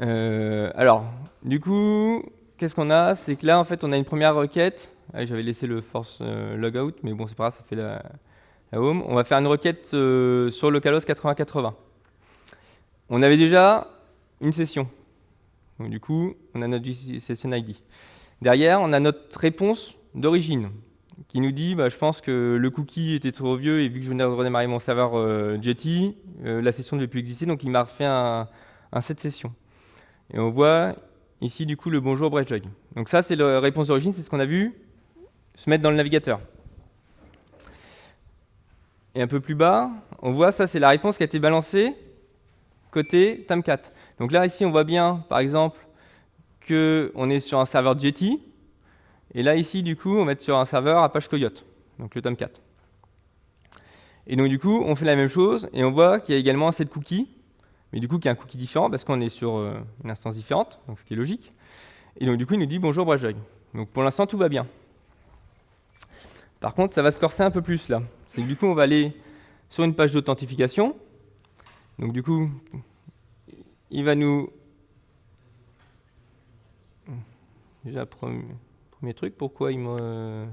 Euh, alors, du coup, qu'est-ce qu'on a C'est que là, en fait, on a une première requête. Ah, j'avais laissé le force euh, logout, mais bon, c'est pas grave, ça fait la, home. On va faire une requête euh, sur localhost 8080. On avait déjà une session. Donc, du coup, on a notre session ID. Derrière, on a notre réponse d'origine qui nous dit bah, Je pense que le cookie était trop vieux et vu que je venais redémarrer mon serveur Jetty, euh, euh, la session ne devait plus exister, donc il m'a refait un, set session. Et on voit ici du coup le bonjour Brejog. Donc, ça, c'est la réponse d'origine, c'est ce qu'on a vu se mettre dans le navigateur. Et un peu plus bas, on voit ça, c'est la réponse qui a été balancée côté Tamcat. Donc là, ici, on voit bien, par exemple, qu'on est sur un serveur Jetty, et là, ici, du coup, on va être sur un serveur Apache Coyote, donc le Tomcat. Et donc, du coup, on fait la même chose, et on voit qu'il y a également assez cookie, mais du coup, qu'il y a un cookie différent, parce qu'on est sur euh, une instance différente, donc ce qui est logique. Et donc, du coup, il nous dit « Bonjour, Brajog ». Donc, pour l'instant, tout va bien. Par contre, ça va se corser un peu plus, là. C'est que, du coup, on va aller sur une page d'authentification. Donc, du coup, il va nous... Déjà, premier mes trucs, pourquoi il me... Euh,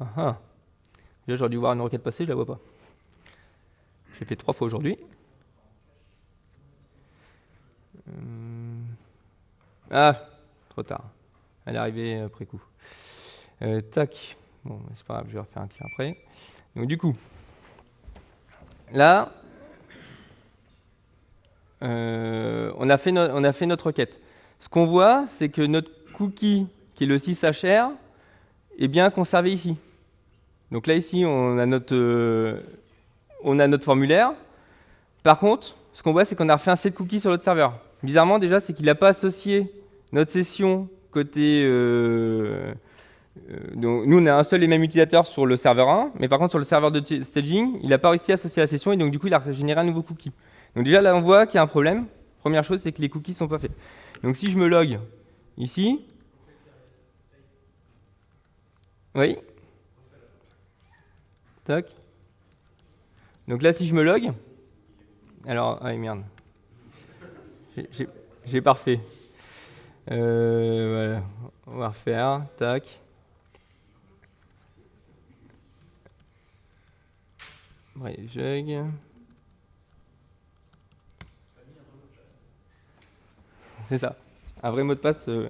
ah ah. j'aurais dû voir une requête passer, je la vois pas. J'ai fait trois fois aujourd'hui. Euh, ah, trop tard. Elle est arrivée euh, après coup. tac. Bon, c'est pas grave, je vais refaire un tir après. Donc du coup, là, on, a fait on a fait notre requête. Ce qu'on voit, c'est que notre cookie, qui est le 6HR, est bien conservé ici. Donc là, ici, on a notre, euh, on a notre formulaire. Par contre, ce qu'on voit, c'est qu'on a refait un set cookie sur l'autre serveur. Bizarrement, déjà, c'est qu'il n'a pas associé notre session côté... Euh, euh, nous, on a un seul et même utilisateur sur le serveur 1, mais par contre, sur le serveur de staging, il n'a pas réussi à associer la session, et donc, du coup, il a généré un nouveau cookie. Donc déjà, là, on voit qu'il y a un problème. Première chose, c'est que les cookies ne sont pas faits. Donc si je me log ici, oui, tac. Donc là, si je me log, alors, ah merde, j'ai parfait. Euh, voilà, on va refaire, tac. Bref, c'est ça. Un vrai mot de passe, euh,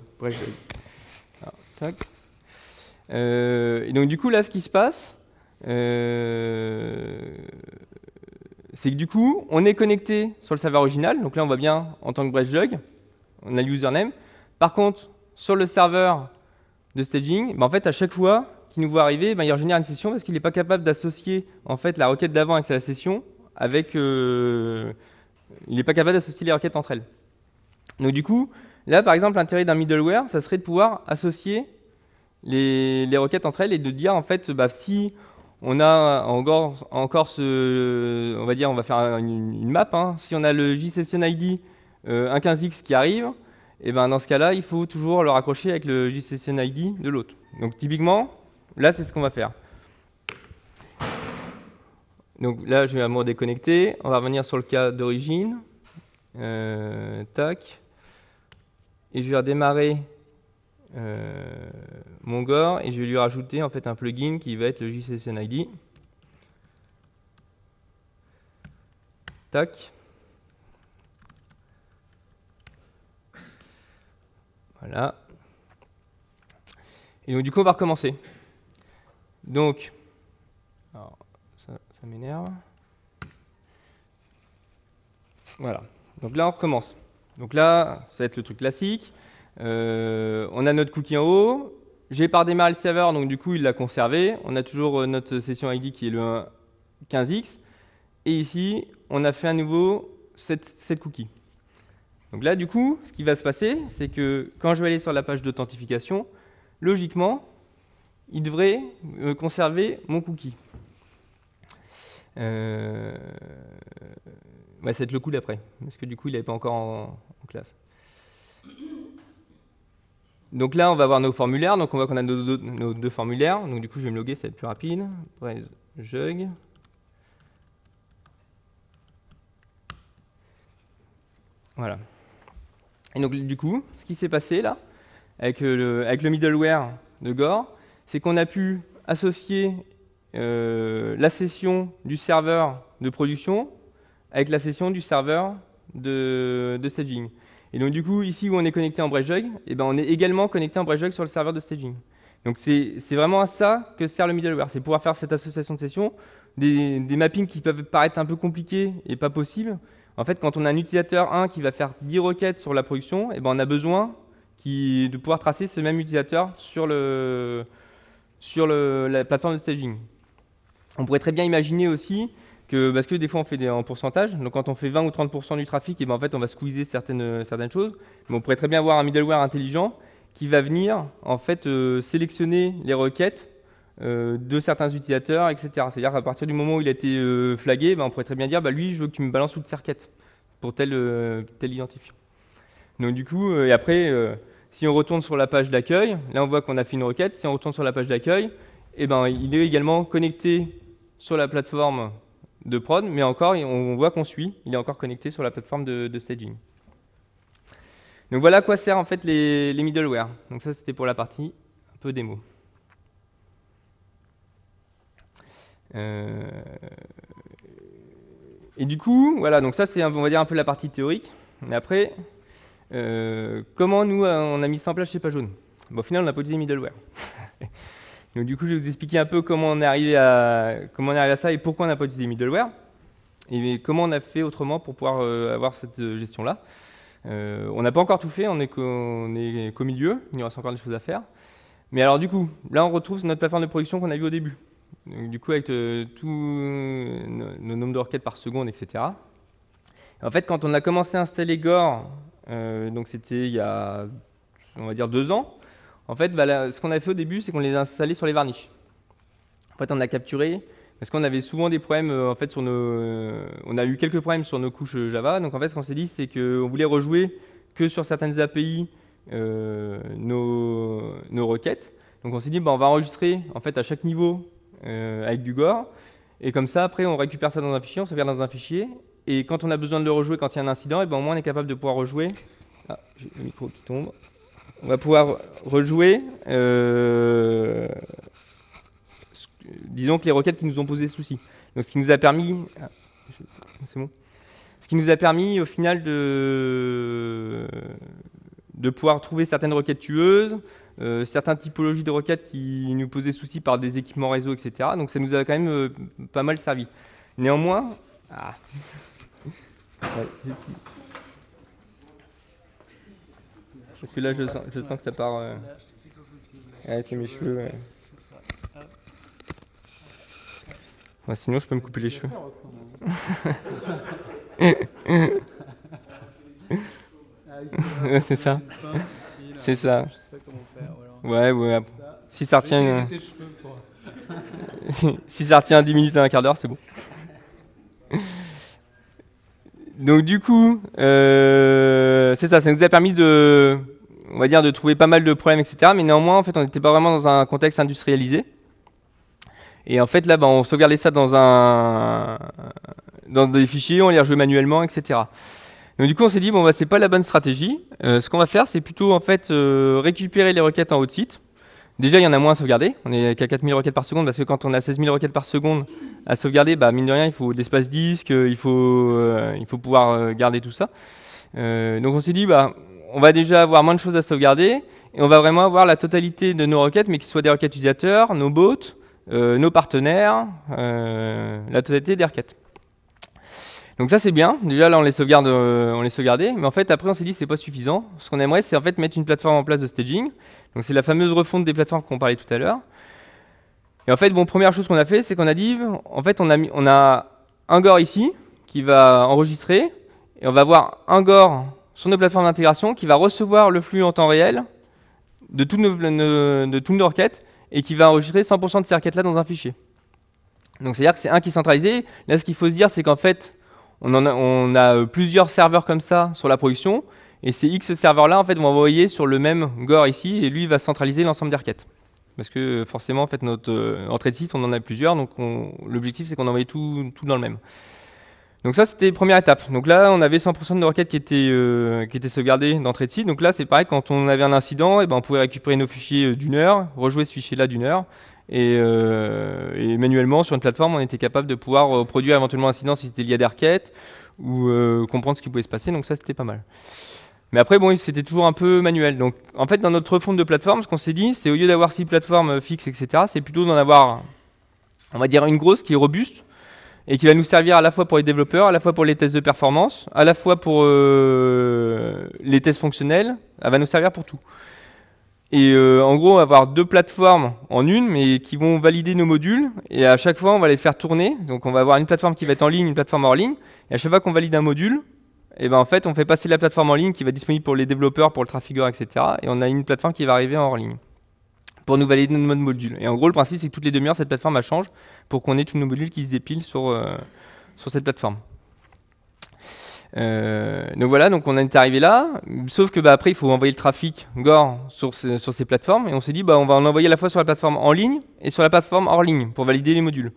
euh, et donc du coup, là, ce qui se passe, euh, c'est que du coup, on est connecté sur le serveur original. Donc là, on voit bien en tant que BreshJug, on a le username. Par contre, sur le serveur de staging, bah, en fait, à chaque fois qu'il nous voit arriver, bah, il régénère une session parce qu'il n'est pas capable d'associer en fait, la requête d'avant avec la session avec... Euh, il n'est pas capable d'associer les requêtes entre elles. Donc du coup, là par exemple, l'intérêt d'un middleware, ça serait de pouvoir associer les, requêtes entre elles et de dire en fait, bah, si on a encore, encore ce, on va dire, on va faire une, map, hein. si on a le JSession ID euh, 1.15x qui arrive, et eh ben dans ce cas-là, il faut toujours le raccrocher avec le JSession ID de l'autre. Donc typiquement, là c'est ce qu'on va faire. Donc là, je vais à déconnecter. On va revenir sur le cas d'origine. Euh, tac et je vais redémarrer euh, mon gore et je vais lui rajouter en fait un plugin qui va être le JCSNID. Tac. Voilà. Et donc du coup on va recommencer. Donc, ça m'énerve. Voilà. Donc là on recommence. Donc là, ça va être le truc classique. Euh, on a notre cookie en haut. J'ai par démarré le serveur, donc du coup, il l'a conservé. On a toujours euh, notre session ID qui est le 15x. Et ici, on a fait à nouveau cette, cette cookie. Donc là, du coup, ce qui va se passer, c'est que quand je vais aller sur la page d'authentification, logiquement, il devrait euh, conserver mon cookie. Euh, bah, ça va être le coup d'après, parce que du coup, il n'est pas encore en, classe. Donc là, on va voir nos formulaires. Donc on voit qu'on a nos, deux formulaires. Donc du coup, je vais me loguer, ça va être plus rapide. Braise Voilà. Et donc du coup, ce qui s'est passé là, avec euh, le, middleware de Gore, c'est qu'on a pu associer euh, la session du serveur de production avec la session du serveur de, staging. Et donc du coup, ici où on est connecté en Brejug, eh ben, on est également connecté en Brejug sur le serveur de staging. Donc c'est vraiment à ça que sert le middleware, c'est pouvoir faire cette association de sessions, des, des, mappings qui peuvent paraître un peu compliqués et pas possibles. En fait, quand on a un utilisateur 1 qui va faire 10 requêtes sur la production, eh ben, on a besoin qui, de pouvoir tracer ce même utilisateur sur, le, sur le, la plateforme de staging. On pourrait très bien imaginer aussi parce que des fois on fait des, en pourcentage. Donc quand on fait 20 ou 30% du trafic, eh ben, en fait on va squeezer certaines, choses. Mais on pourrait très bien avoir un middleware intelligent qui va venir euh, sélectionner les requêtes euh, de certains utilisateurs, etc. C'est-à-dire qu'à partir du moment où il a été euh, flagué, ben, on pourrait très bien dire bah, lui je veux que tu me balances toute sa requête pour tel, identifiant. Donc du coup, et après, si on retourne sur la page d'accueil, là on voit qu'on a fait une requête. Si on retourne sur la page d'accueil, eh ben, il est également connecté sur la plateforme de prod, mais encore, on voit qu'on suit, il est encore connecté sur la plateforme de, staging. Donc voilà à quoi servent en fait les, middleware. Donc ça, c'était pour la partie un peu démo. Euh, et du coup, voilà, donc ça, c'est on va dire un peu la partie théorique. Mais après, euh, comment nous, on a mis ça en place chez pas bon, Au final, on n'a pas utilisé middleware. Donc du coup, je vais vous expliquer un peu comment on est arrivé à, comment on est arrivé à ça et pourquoi on n'a pas utilisé middleware et comment on a fait autrement pour pouvoir euh, avoir cette euh, gestion-là. Euh, on n'a pas encore tout fait, on est qu'au milieu, il reste encore des choses à faire. Mais alors du coup, là on retrouve notre plateforme de production qu'on a vue au début. Donc, du coup, avec tous nos, nombres de requêtes par seconde, etc. En fait, quand on a commencé à installer Gore, donc c'était il y a, on va dire, deux ans, en fait, bah, ce qu'on a fait au début, c'est qu'on les a installés sur les varnishes. En fait, on a capturé parce qu'on avait souvent des problèmes euh, en fait sur nos, euh, on a eu quelques problèmes sur nos couches euh, Java. Donc en fait, ce qu'on s'est dit, c'est qu'on voulait rejouer que sur certaines API nos, requêtes. Donc on s'est dit, bah, on va enregistrer en fait à chaque niveau avec du gore, et comme ça après on récupère ça dans un fichier, on se dans un fichier, et quand on a besoin de le rejouer quand il y a un incident, et eh ben au moins on est capable de pouvoir rejouer. Ah, j'ai le micro qui tombe on va pouvoir rejouer. Euh, disons que les requêtes qui nous ont posé souci. Donc ce qui nous a permis, ah, c'est bon, ce qui nous a permis au final de de pouvoir trouver certaines requêtes tueuses, euh, certaines typologies de requêtes qui nous posaient souci par des équipements réseau, etc. Donc ça nous a quand même euh, pas mal servi. Néanmoins, ah. Parce que là, je sens, que ça part. Euh, c'est mes cheveux. sinon, je peux me couper les cheveux. c'est ça. C'est ça. Ouais, ouais. Si ça retient. Euh, si ça retient 10 minutes à un quart d'heure, c'est bon. Donc du coup, euh, c'est ça, ça nous a permis de, on va dire, de trouver pas mal de problèmes, etc. Mais néanmoins, en fait, on n'était pas vraiment dans un contexte industrialisé. Et en fait, là, bah, on sauvegardait ça dans un, dans des fichiers, on les rejouait manuellement, etc. Donc du coup, on s'est dit bon, bah, c'est pas la bonne stratégie. Euh, ce qu'on va faire, c'est plutôt en fait euh, récupérer les requêtes en haut de site Déjà, il y en a moins à sauvegarder. On est qu'à 4000 requêtes par seconde, parce que quand on a 16000 requêtes par seconde à sauvegarder, bah, mine de rien, il faut d'espace l'espace disque, euh, il faut, euh, il faut pouvoir euh, garder tout ça. donc on s'est dit, bah, on va déjà avoir moins de choses à sauvegarder, et on va vraiment avoir la totalité de nos requêtes, mais qu'ils soient des requêtes utilisateurs, nos bots, nos partenaires, la totalité des requêtes. Donc ça c'est bien, déjà là on les sauvegarde, euh, on les sauvegardait, mais en fait après on s'est dit c'est pas suffisant. Ce qu'on aimerait c'est en fait mettre une plateforme en place de staging. Donc c'est la fameuse refonte des plateformes qu'on parlait tout à l'heure. Et en fait, bon, première chose qu'on a fait, c'est qu'on a dit, en fait on a, un gore ici qui va enregistrer, et on va avoir un gore sur nos plateformes d'intégration qui va recevoir le flux en temps réel de toutes de toutes nos requêtes et qui va enregistrer 100% de ces requêtes-là dans un fichier. Donc c'est-à-dire que c'est un qui est centralisé. Là, ce qu'il faut se dire, c'est qu'en fait, on, a, euh, plusieurs serveurs comme ça sur la production, et ces X serveurs-là en fait, vont envoyer sur le même gore ici, et lui va centraliser l'ensemble des requêtes. Parce que forcément, en fait, notre euh, entrée de site, on en a plusieurs, donc l'objectif, c'est qu'on envoie tout, dans le même. Donc ça, c'était première étape. Donc là, on avait 100% de nos requêtes qui étaient, euh, qui étaient sauvegardées d'entrée de site. Donc là, c'est pareil, quand on avait un incident, et eh ben, on pouvait récupérer nos fichiers d'une heure, rejouer ce fichier-là d'une heure, euh, et, manuellement, sur une plateforme, on était capable de pouvoir euh, produire éventuellement un incident si c'était lié à des requêtes ou euh, comprendre ce qui pouvait se passer. Donc ça, c'était pas mal. Mais après, bon, c'était toujours un peu manuel. Donc, en fait, dans notre refonte de plateforme, ce qu'on s'est dit, c'est au lieu d'avoir six plateformes fixes, etc., c'est plutôt d'en avoir, on va dire, une grosse qui est robuste et qui va nous servir à la fois pour les développeurs, à la fois pour les tests de performance, à la fois pour les tests fonctionnels. Elle va nous servir pour tout. Et euh, en gros, on va avoir deux plateformes en une, mais qui vont valider nos modules. Et à chaque fois, on va les faire tourner. Donc, on va avoir une plateforme qui va être en ligne, une plateforme hors ligne. Et à chaque fois qu'on valide un module, eh ben, en fait, on fait passer la plateforme en ligne qui va être disponible pour les développeurs, pour le trafiqueur, etc. Et on a une plateforme qui va arriver en hors ligne pour nous valider nos module. Et en gros, le principe, c'est que toutes les demi-heures, cette plateforme change pour qu'on ait tous nos modules qui se dépilent sur euh, cette plateforme. Euh, donc voilà, donc on est arrivé là, sauf que bah, après il faut envoyer le trafic Gore sur, ces plateformes et on s'est dit bah, on va en envoyer à la fois sur la plateforme en ligne et sur la plateforme hors ligne pour valider les modules.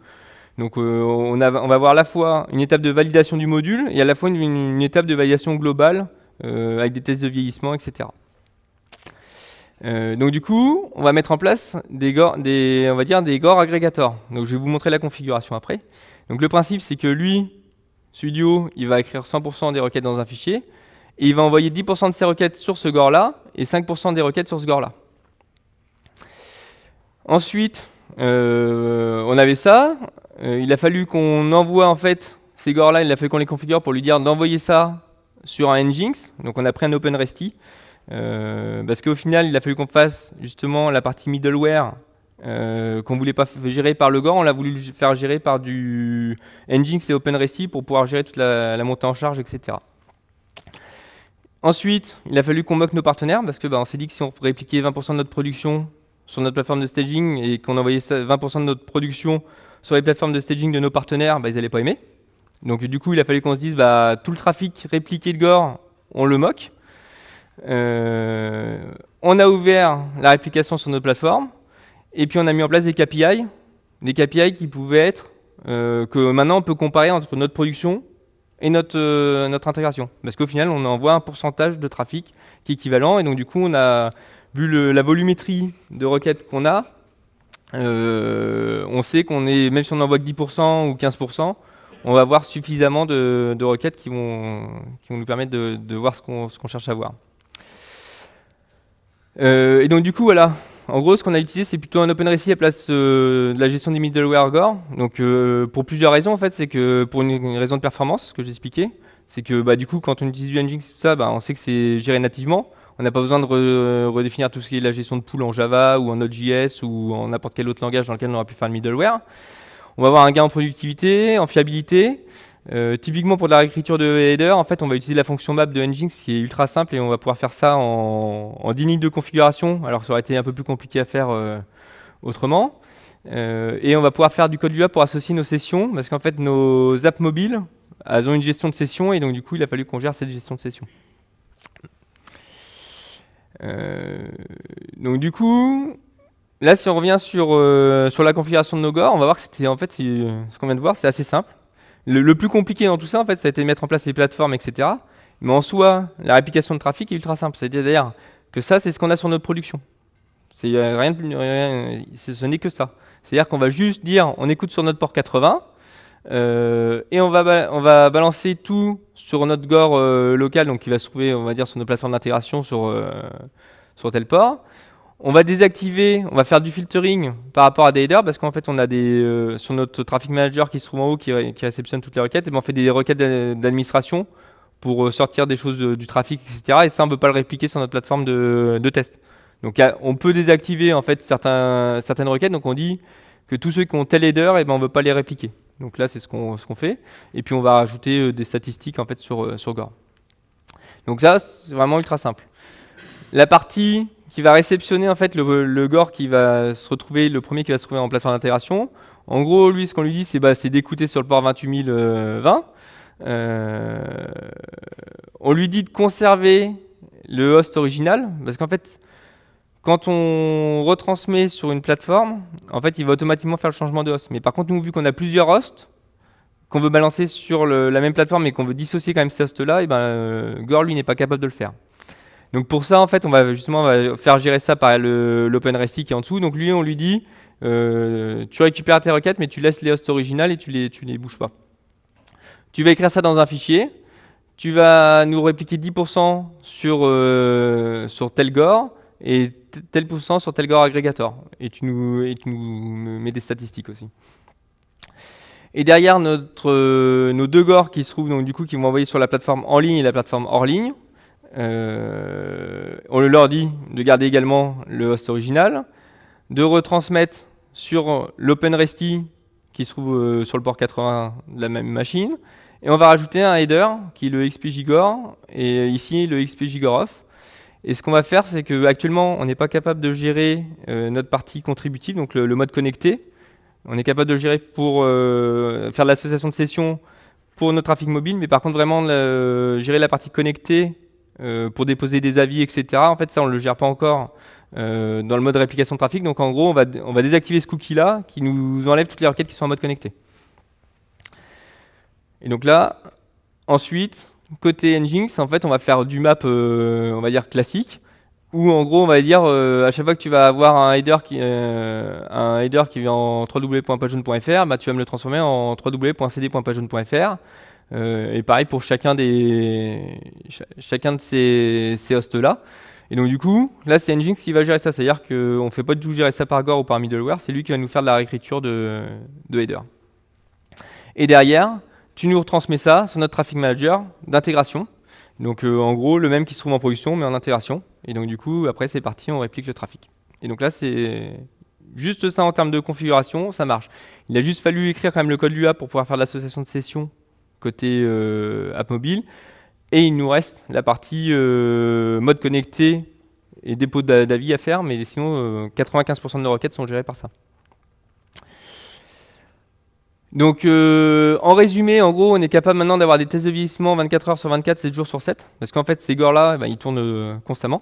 Donc euh, on, va avoir à la fois une étape de validation du module et à la fois une, étape de validation globale euh, avec des tests de vieillissement, etc. donc du coup, on va mettre en place des gore, des, on va dire des gore aggregators. Donc je vais vous montrer la configuration après. Donc le principe, c'est que lui, Studio, il va écrire 100% des requêtes dans un fichier, et il va envoyer 10% de ses requêtes sur ce gore-là, et 5% des requêtes sur ce gore-là. Ensuite, euh, on avait ça, euh, il a fallu qu'on envoie en fait ces gores-là, il a fallu qu'on les configure pour lui dire d'envoyer ça sur un Nginx, donc on a pris un OpenResty, euh, parce qu'au final, il a fallu qu'on fasse justement la partie middleware qu'on euh, qu'on voulait pas gérer par le gore, on l'a voulu faire gérer par du Nginx et OpenResty pour pouvoir gérer toute la, montée en charge, etc. Ensuite, il a fallu qu'on moque nos partenaires parce que bah, on s'est dit que si on répliquait 20% de notre production sur notre plateforme de staging et qu'on envoyait 20% de notre production sur les plateformes de staging de nos partenaires, bah, ils n'allaient pas aimer. Donc du coup, il a fallu qu'on se dise bah, tout le trafic répliqué de gore, on le moque. Euh, on a ouvert la réplication sur nos plateformes. Et puis on a mis en place des KPI, des KPI qui pouvaient être euh, que maintenant on peut comparer entre notre production et notre, euh, notre intégration. Parce qu'au final, on envoie un pourcentage de trafic qui est équivalent. Et donc du coup, on a vu la volumétrie de requêtes qu'on a. Euh, on sait qu'on est, même si on envoie que 10% ou 15%, on va avoir suffisamment de, requêtes qui vont, vont nous permettre de, voir ce qu'on cherche à voir. et donc du coup, voilà, en gros, ce qu'on a utilisé, c'est plutôt un OpenRC à la place euh, de la gestion des middleware gore. Donc, euh, pour plusieurs raisons, en fait, c'est que pour une, raison de performance que j'expliquais, c'est que bah, du coup, quand on utilise du Nginx tout ça, bah, on sait que c'est géré nativement. On n'a pas besoin de redéfinir tout ce qui est la gestion de pool en Java ou en Node.js ou en n'importe quel autre langage dans lequel on aurait pu faire le middleware. On va avoir un gain en productivité, en fiabilité. Euh, typiquement pour de la réécriture de header, en fait, on va utiliser la fonction map de Nginx qui est ultra simple et on va pouvoir faire ça en, 10 lignes de configuration. Alors ça aurait été un peu plus compliqué à faire euh, autrement. Euh, et on va pouvoir faire du code Lua pour associer nos sessions parce qu'en fait nos apps mobiles, elles ont une gestion de session et donc du coup il a fallu qu'on gère cette gestion de session. donc du coup, là si on revient sur, sur la configuration de nos gores, on va voir que c'était en fait ce qu'on vient de voir, c'est assez simple. Le, plus compliqué dans tout ça, en fait, ça a été de mettre en place les plateformes, etc. Mais en soi, la réplication de trafic est ultra simple. C'est-à-dire que ça, c'est ce qu'on a sur notre production. C'est euh, rien, euh, euh, ce n'est que ça. C'est-à-dire qu'on va juste dire, on écoute sur notre port 80, et on va, on va balancer tout sur notre gore local, donc qui va se trouver, on va dire, sur nos plateformes d'intégration sur, sur tel port. On va désactiver, on va faire du filtering par rapport à des headers parce qu'en fait on a des euh, sur notre traffic manager qui se trouve en haut qui, réceptionne toutes les requêtes et ben, on fait des requêtes d'administration pour euh, sortir des choses euh, du trafic etc et ça on ne peut pas le répliquer sur notre plateforme de, test. Donc on peut désactiver en fait certaines requêtes donc on dit que tous ceux qui ont tel header et eh ben on ne veut pas les répliquer. Donc là c'est ce qu'on ce qu'on fait et puis on va rajouter des statistiques en fait sur sur Gore. Donc ça c'est vraiment ultra simple. La partie qui va réceptionner en fait le, gore qui va se retrouver, le premier qui va se trouver en plateforme d'intégration. En gros, lui, ce qu'on lui dit, c'est bah, d'écouter sur le port 28020. Euh, euh, on lui dit de conserver le host original, parce qu'en fait, quand on retransmet sur une plateforme, en fait, il va automatiquement faire le changement de host. Mais par contre, nous, vu qu'on a plusieurs hosts, qu'on veut balancer sur la même plateforme et qu'on veut dissocier quand même ces hosts-là, eh ben, euh, Gore, lui, n'est pas capable de le faire. Donc pour ça, en fait, on va justement faire gérer ça par l'OpenResty qui est en dessous. Donc lui, on lui dit, euh, tu récupères tes requêtes, mais tu laisses les hosts originales et tu les, tu les bouges pas. Tu vas écrire ça dans un fichier. Tu vas nous répliquer 10% euh, sur, tel gore et tel pourcent sur gore Aggregator. Et tu, nous, et tu nous mets des statistiques aussi. Et derrière notre, euh, nos deux gores qui se trouvent donc du coup qui vont envoyer sur la plateforme en ligne et la plateforme hors ligne, euh, on leur dit de garder également le host original, de retransmettre sur l'OpenResty qui se trouve euh, sur le port 80 de la même machine, et on va rajouter un header qui est le xpjgor et ici le XP-JIGOR-OFF. Et ce qu'on va faire, c'est qu'actuellement, on n'est pas capable de gérer euh, notre partie contributive, donc le, mode connecté. On est capable de gérer pour faire l'association de session pour notre trafic mobile, mais par contre, vraiment gérer la partie connectée euh, pour déposer des avis, etc. En fait, ça, on ne le gère pas encore euh, dans le mode réplication de trafic. Donc, en gros, on va, on va désactiver ce cookie-là qui nous enlève toutes les requêtes qui sont en mode connecté. Et donc là, ensuite, côté Nginx, en fait, on va faire du map, euh, on va dire classique, où en gros, on va dire à chaque fois que tu vas avoir un header qui, un header qui vient en www.pagejaune.fr, bah, tu vas me le transformer en www.cd.pagejaune.fr. Euh, et pareil pour chacun, chacun de ces, hosts-là. Et donc du coup, là c'est Nginx qui va gérer ça, c'est-à-dire qu'on ne fait pas du tout gérer ça par Gore ou par middleware, c'est lui qui va nous faire de la réécriture de, header. Et derrière, tu nous retransmets ça sur notre traffic manager d'intégration. Donc euh, en gros, le même qui se trouve en production, mais en intégration. Et donc du coup, après c'est parti, on réplique le trafic. Et donc là, c'est juste ça en termes de configuration, ça marche. Il a juste fallu écrire quand même le code LUA pour pouvoir faire l'association de session côté euh, app mobile. Et il nous reste la partie euh, mode connecté et dépôt d'avis à faire, mais sinon 95% euh, de nos requêtes sont gérées par ça. Donc, en résumé, en gros, on est capable maintenant d'avoir des tests de vieillissement 24 heures sur 24, 7 jours sur 7. Parce qu'en fait, ces gores-là, eh ben, ils tournent constamment.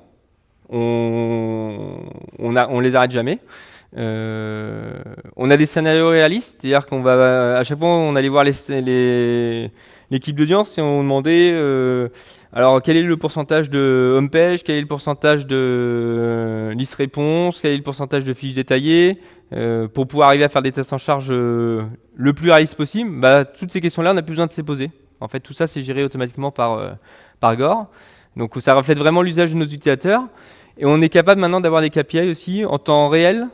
On, on, les arrête jamais. Euh, on a des scénarios réalistes, c'est-à-dire qu'on va à chaque fois on allait voir l'équipe les, d'audience et on demandait euh, alors quel est le pourcentage de homepage, quel est le pourcentage de euh, liste réponse, quel est le pourcentage de fiches détaillées pour pouvoir arriver à faire des tests en charge le plus réaliste possible. Bah, toutes ces questions-là, on n'a plus besoin de se poser. En fait, tout ça c'est géré automatiquement par par Gore, donc ça reflète vraiment l'usage de nos utilisateurs. Et on est capable maintenant d'avoir des KPI aussi en temps réel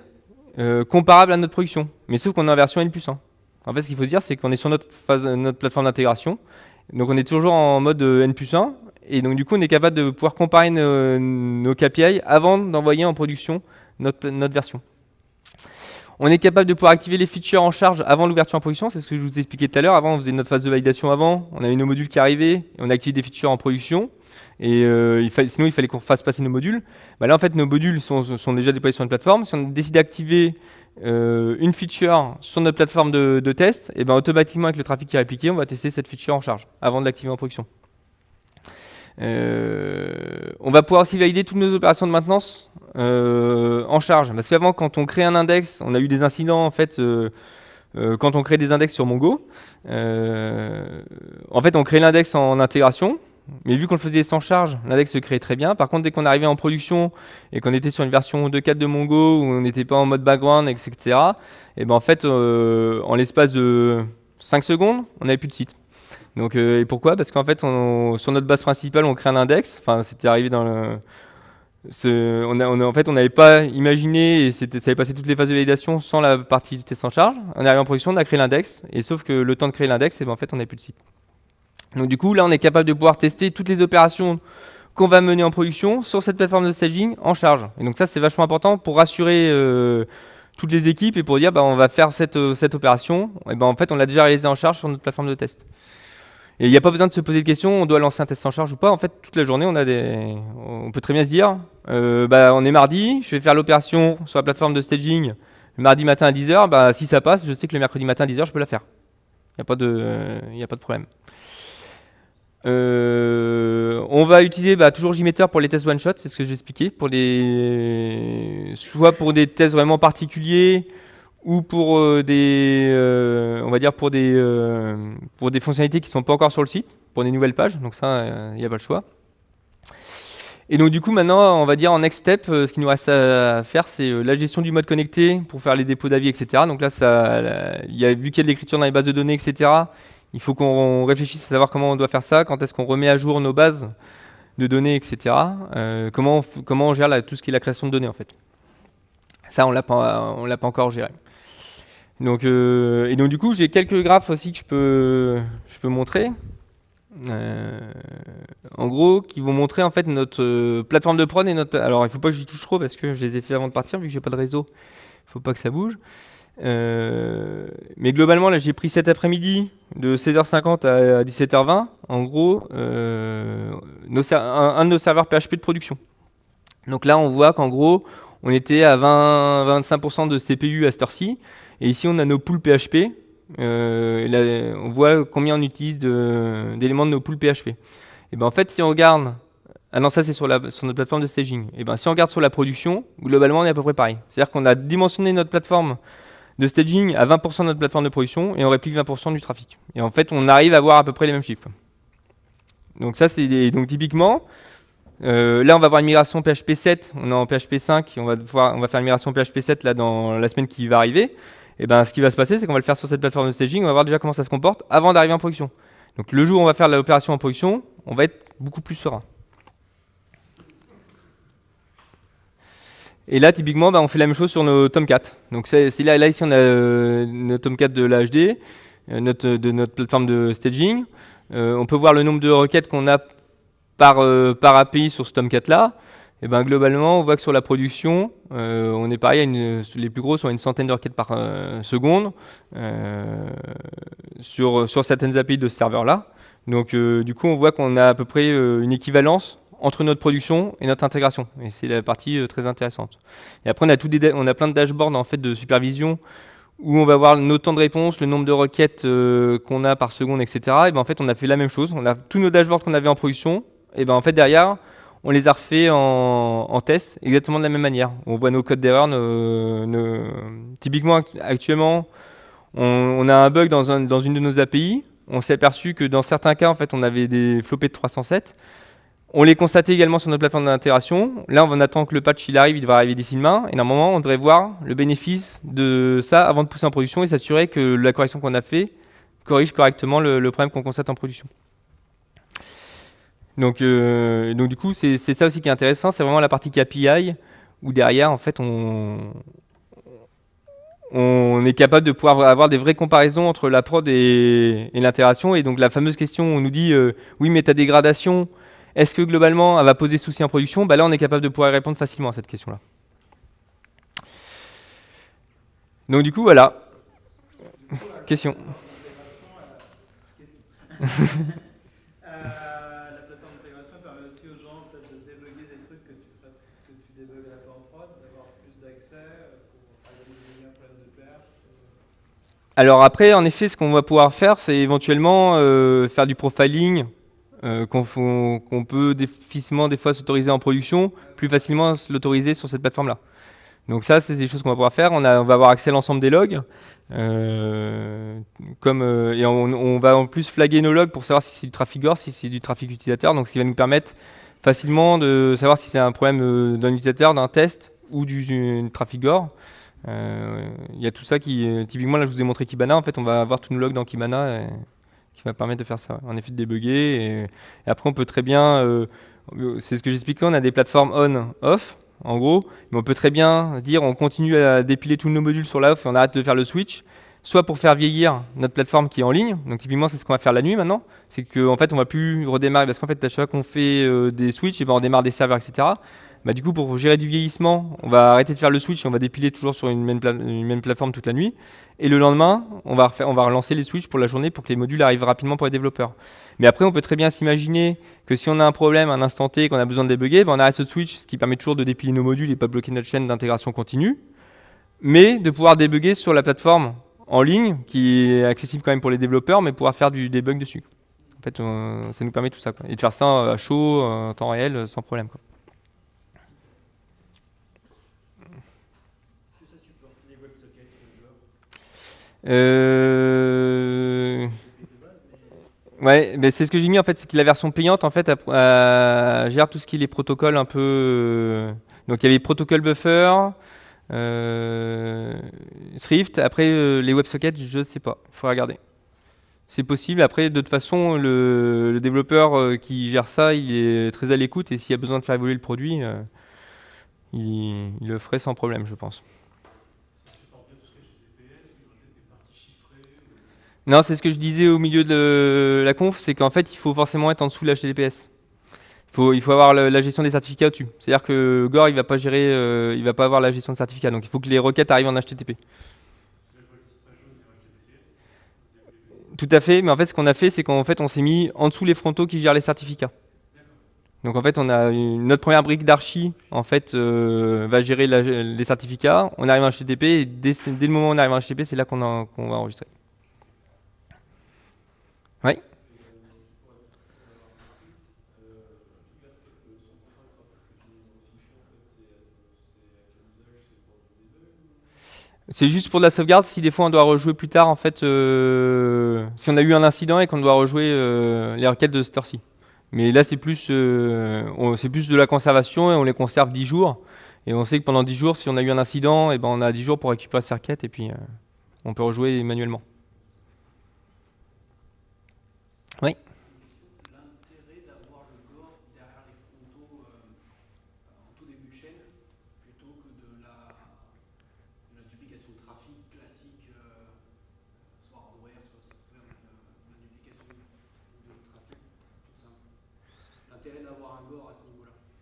euh, comparable à notre production, mais sauf qu'on est en version N plus 1. En fait, ce qu'il faut se dire, c'est qu'on est sur notre, phase, notre plateforme d'intégration, donc on est toujours en mode euh, N plus 1, et donc du coup, on est capable de pouvoir comparer nos, KPI avant d'envoyer en production notre, notre version. On est capable de pouvoir activer les features en charge avant l'ouverture en production, c'est ce que je vous expliquais tout à l'heure. Avant, on faisait notre phase de validation avant, on avait nos modules qui arrivaient, et on active des features en production. Euh, sinon il fallait qu'on fasse passer nos modules. Bah, là, en fait, nos modules sont, déjà déployés sur une plateforme. Si on décide d'activer euh, une feature sur notre plateforme de, test, et eh ben, automatiquement, avec le trafic qui est appliqué, on va tester cette feature en charge avant de l'activer en production. Euh, on va pouvoir aussi valider toutes nos opérations de maintenance en charge. Parce qu'avant, quand on crée un index, on a eu des incidents en fait quand on crée des index sur Mongo, en fait, on crée l'index en intégration. Mais vu qu'on le faisait sans charge, l'index se créait très bien. Par contre, dès qu'on arrivait en production et qu'on était sur une version 2.4 de Mongo où on n'était pas en mode background, etc., et ben en fait, euh, en l'espace de 5 secondes, on n'avait plus de site. Donc, euh, et pourquoi Parce qu'en fait, on, sur notre base principale, on crée un index. Enfin, c'était arrivé dans le. Ce, on, on en fait, on n'avait pas imaginé et ça avait passé toutes les phases de validation sans la partie test sans charge. On est arrivé en production, on a créé l'index, et sauf que le temps de créer l'index, et ben en fait, on n'avait plus de site. Donc du coup, là, on est capable de pouvoir tester toutes les opérations qu'on va mener en production sur cette plateforme de staging en charge. Et donc ça, c'est vachement important pour rassurer euh, toutes les équipes et pour dire bah, on va faire cette, euh, opération. Et ben, en fait, on l'a déjà réalisée en charge sur notre plateforme de test. Et il n'y a pas besoin de se poser de questions, on doit lancer un test en charge ou pas. En fait, toute la journée, on, a des... on peut très bien se dire, euh, bah, on est mardi, je vais faire l'opération sur la plateforme de staging mardi matin à 10h. Bah, si ça passe, je sais que le mercredi matin à 10h, je peux la faire. Il n'y a, de... a pas de problème. Euh, on va utiliser bah, toujours JMeter pour les tests one-shot, c'est ce que j'expliquais, pour les... soit pour des tests vraiment particuliers ou pour euh, des, euh, on va dire pour des, pour des fonctionnalités qui ne sont pas encore sur le site, pour des nouvelles pages, donc ça, il n'y a pas le choix. Et donc du coup, maintenant, on va dire en next step, ce qui nous reste à faire, c'est la gestion du mode connecté pour faire les dépôts d'avis, etc. Donc là, ça, il y a, vu qu'il y a de l'écriture dans les bases de données, etc., il faut qu'on réfléchisse à savoir comment on doit faire ça, quand est-ce qu'on remet à jour nos bases de données, etc. Euh, comment, on, comment gère tout ce qui est la création de données, en fait. Ça, on ne l'a pas encore géré. Donc, euh, et donc, du coup, j'ai quelques graphes aussi que je peux, je peux montrer. Euh, en gros, qui vont montrer en fait notre plateforme de prod et notre. Alors, il ne faut pas que j'y touche trop parce que je les ai fait avant de partir, vu que j'ai pas de réseau. Il ne faut pas que ça bouge. Euh, mais globalement, là, j'ai pris cet après-midi de 16h50 à 17h20, en gros, euh, nos, un, de nos serveurs PHP de production. Donc là, on voit qu'en gros, on était à 20, 25% de CPU à cette heure-ci. Et ici, on a nos pools PHP. Euh, on voit combien on utilise d'éléments de, nos pools PHP. Et eh ben, en fait, si on regarde ah non, ça c'est sur, sur notre plateforme de staging. Et eh ben, si on regarde sur la production, globalement on est à peu près pareil. C'est-à-dire qu'on a dimensionné notre plateforme de staging à 20% de notre plateforme de production et on réplique 20% du trafic. Et en fait, on arrive à avoir à peu près les mêmes chiffres. Donc ça, c'est donc typiquement, euh, là, on va avoir une migration PHP 7, on est en PHP 5, on va, on va faire une migration PHP 7 là, dans la semaine qui va arriver. Et eh ben, ce qui va se passer, c'est qu'on va le faire sur cette plateforme de staging, on va voir déjà comment ça se comporte avant d'arriver en production. Donc le jour où on va faire l'opération en production, on va être beaucoup plus serein. Et là, typiquement, bah, on fait la même chose sur nos Tomcat. Donc là, là, ici, on a euh, notre Tomcat de l'HD, euh, notre, de notre plateforme de staging. Euh, on peut voir le nombre de requêtes qu'on a par, par API sur ce Tomcat-là. Et ben, globalement, on voit que sur la production, on est pareil, une, les plus gros sont à une centaine de requêtes par seconde sur, sur certaines API de ce serveur-là. Donc du coup, on voit qu'on a à peu près une équivalence entre notre production et notre intégration. Et c'est la partie euh, très intéressante. Et après, on a, on a plein de dashboards en fait, de supervision où on va voir nos temps de réponse, le nombre de requêtes euh, qu'on a par seconde, etc. Et ben, en fait, on a fait la même chose. On a tous nos dashboards qu'on avait en production. Et ben, en fait, derrière, on les a refaits en, test exactement de la même manière. On voit nos codes d'erreur. Typiquement, actuellement, on, a un bug dans, une de nos API. On s'est aperçu que dans certains cas, en fait, on avait des flopés de 307. On les constatait également sur notre plateforme d'intégration. Là, on attend que le patch il arrive, il va arriver d'ici demain. Et normalement, on devrait voir le bénéfice de ça avant de pousser en production et s'assurer que la correction qu'on a fait corrige correctement le, problème qu'on constate en production. Donc, euh, donc du coup, c'est ça aussi qui est intéressant, c'est vraiment la partie KPI où derrière, en fait, on, on est capable de pouvoir avoir des vraies comparaisons entre la prod et, l'intégration. Et donc la fameuse question, on nous dit, euh, oui, mais ta dégradation, est-ce que globalement, elle va poser souci en production bah Là, on est capable de pouvoir répondre facilement à cette question-là. Donc du coup, voilà. question. Euh, la plateforme d'intégration permet aussi aux gens peut-être de déboguer des trucs que tu que tu débugues la en prod, d'avoir plus d'accès euh, pour avoir des meilleurs de perte. Euh. Alors après, en effet, ce qu'on va pouvoir faire, c'est éventuellement faire du profiling euh, qu'on peut difficilement des fois s'autoriser en production, plus facilement l'autoriser sur cette plateforme-là. Donc ça, c'est des choses qu'on va pouvoir faire. On, on, va avoir accès à l'ensemble des logs. Euh, comme, euh, et on, va en plus flaguer nos logs pour savoir si c'est du trafic gore, si c'est du trafic utilisateur. Donc ce qui va nous permettre facilement de savoir si c'est un problème d'un utilisateur, d'un test ou du, trafic gore. Il y a tout ça qui, typiquement, là je vous ai montré Kibana, en fait on va avoir tous nos logs dans Kibana. Et qui va permettre de faire ça. En effet, de débugger. Et, après, on peut très bien. Euh, euh, c'est ce que j'expliquais, on a des plateformes on-off, en gros. Mais on peut très bien dire on continue à dépiler tous nos modules sur la off et on arrête de faire le switch. Soit pour faire vieillir notre plateforme qui est en ligne. Donc, typiquement, c'est ce qu'on va faire la nuit maintenant. C'est qu'en en fait, on va plus redémarrer parce qu'en fait, à chaque fois qu'on fait euh, des switches, et ben, on démarre des serveurs, etc. Bah, du coup, pour gérer du vieillissement, on va arrêter de faire le switch et on va dépiler toujours sur une même, plateforme toute la nuit. Et le lendemain, on va, relancer les switches pour la journée pour que les modules arrivent rapidement pour les développeurs. Mais après, on peut très bien s'imaginer que si on a un problème à un instant T qu'on a besoin de débugger, bah, on arrête ce switch, ce qui permet toujours de dépiler nos modules et pas bloquer notre chaîne d'intégration continue. Mais de pouvoir débugger sur la plateforme en ligne, qui est accessible quand même pour les développeurs, mais pouvoir faire du debug dessus. En fait, ça nous permet tout ça. Et de faire ça euh, à chaud, en temps réel, sans problème. Quoi. Euh... Ouais, mais c'est ce que j'ai mis en fait, c'est que la version payante en fait gère tout ce qui est les protocoles un peu. Euh, donc il y avait protocole buffer, euh, Swift. Après euh, les WebSockets, je sais pas, faut regarder. C'est possible. Après, de toute façon, le, développeur euh, qui gère ça, il est très à l'écoute et s'il y a besoin de faire évoluer le produit, il le ferait sans problème, je pense. Non, c'est ce que je disais au milieu de la conf, c'est qu'en fait, il faut forcément être en dessous de l'HTTPs. Il faut, il faut avoir la, gestion des certificats au-dessus. C'est-à-dire que Gore, il va pas gérer, euh, il va pas avoir la gestion de certificats. Donc, il faut que les requêtes arrivent en HTTP. Tout à fait, mais en fait, ce qu'on a fait, c'est qu'en fait, on s'est mis en dessous les frontaux qui gèrent les certificats. Donc en fait, on a notre première brique d'archi en fait euh, va gérer les certificats. On arrive en HTTP et dès, le moment où on arrive en HTTP, c'est là qu'on va enregistrer. Oui. C'est juste pour de la sauvegarde. Si des fois on doit rejouer plus tard, en fait, euh, si on a eu un incident et qu'on doit rejouer euh, les requêtes de cette heure-ci. Mais là, c'est plus, euh, plus de la conservation et on les conserve 10 jours. Et on sait que pendant 10 jours, si on a eu un incident, et eh ben on a 10 jours pour récupérer ces requêtes et puis on peut rejouer manuellement.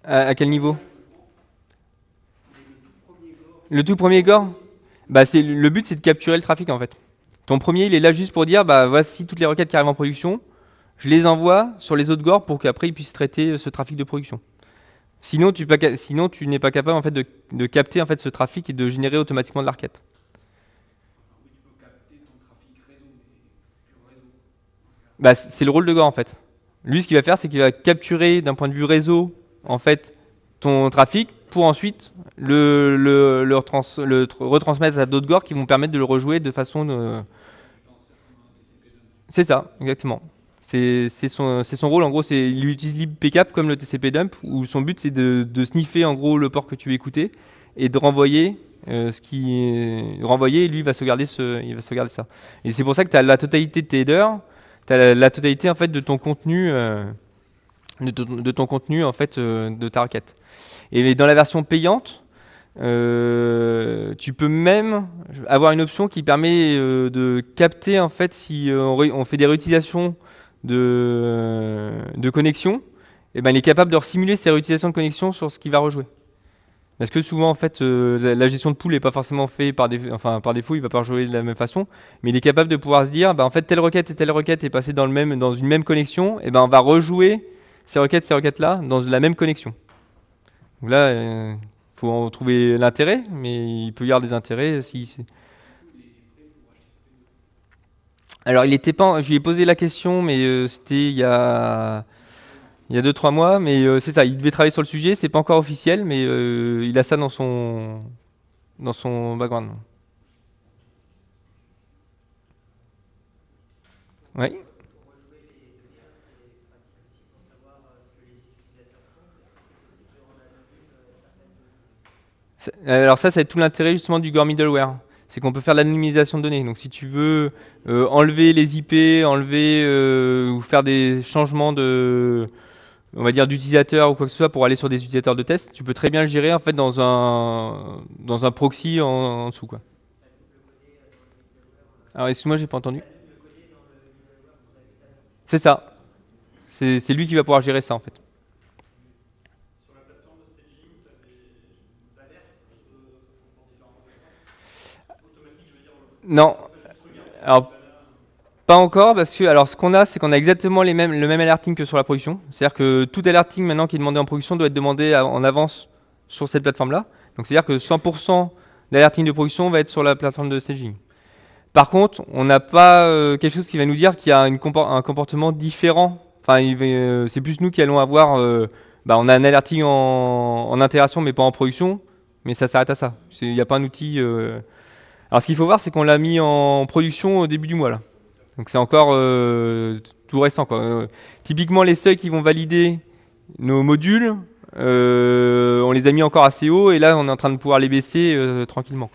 À, quel niveau Le tout premier gore bah, Le but, c'est de capturer le trafic, en fait. Ton premier, il est là juste pour dire, bah, voici toutes les requêtes qui arrivent en production, je les envoie sur les autres gores pour qu'après ils puissent traiter euh, ce trafic de production. Sinon, tu, sinon, tu n'es pas capable en fait, de, de, capter en fait, ce trafic et de générer automatiquement de la requête. Bah, c'est le rôle de gore en fait. Lui, ce qu'il va faire, c'est qu'il va capturer d'un point de vue réseau en fait ton trafic pour ensuite le, retransmettre à d'autres gores qui vont permettre de le rejouer de façon. Euh, c'est ça, exactement. C'est son, rôle, en gros, il utilise libpcap comme le TCP dump, où son but c'est de, sniffer en gros le port que tu écouter et de renvoyer euh, ce qui est euh, renvoyé, et lui va ce, il va se garder ça. Et c'est pour ça que tu as la totalité de tes headers, tu as la, totalité en fait de ton contenu de, ton, contenu, en fait, euh, de ta requête. Et dans la version payante, euh, tu peux même avoir une option qui permet euh, de capter en fait si on, fait des réutilisations de, de connexion, et eh ben il est capable de simuler ces réutilisations de connexion sur ce qu'il va rejouer. Parce que souvent en fait la, gestion de pool n'est pas forcément faite par, des, enfin, par défaut, il va pas rejouer de la même façon, mais il est capable de pouvoir se dire ben, en fait telle requête et telle requête est passée dans, le même, dans une même connexion, et eh ben on va rejouer ces requêtes, ces requêtes-là, dans la même connexion. Donc là, il euh, faut en trouver l'intérêt, mais il peut y avoir des intérêts si. Alors, il était pas. Je lui ai posé la question, mais euh, c'était il y a. Il y a 2-3 mois, mais euh, c'est ça, il devait travailler sur le sujet, c'est pas encore officiel, mais il a ça dans son, dans son background. Oui. Euh, alors ça, c'est tout l'intérêt justement du Gore Middleware. C'est qu'on peut faire de l'anonymisation de données. Donc si tu veux euh, enlever les IP, enlever euh, ou faire des changements de on va dire d'utilisateurs ou quoi que ce soit pour aller sur des utilisateurs de test, tu peux très bien le gérer en fait dans un dans un proxy en, dessous quoi. Alors excuse-moi, j'ai pas entendu. C'est ça. C'est lui qui va pouvoir gérer ça en fait. Non. Alors, pas encore, parce que alors, ce qu'on a, c'est qu'on a exactement les mêmes, le même alerting que sur la production. C'est-à-dire que tout alerting maintenant qui est demandé en production doit être demandé en avance sur cette plateforme-là. Donc c'est-à-dire que 100% d'alerting de production va être sur la plateforme de staging. Par contre, on n'a pas euh, quelque chose qui va nous dire qu'il y a une un comportement différent. Enfin, euh, c'est plus nous qui allons avoir. Euh, bah, on a un alerting en, en, mais pas en production, mais ça s'arrête à ça. Il n'y a pas un outil. Alors ce qu'il faut voir, c'est qu'on l'a mis en production au début du mois là. Donc c'est encore euh, tout récent euh, typiquement les seuils qui vont valider nos modules, euh, on les a mis encore assez haut et là on est en train de pouvoir les baisser tranquillement.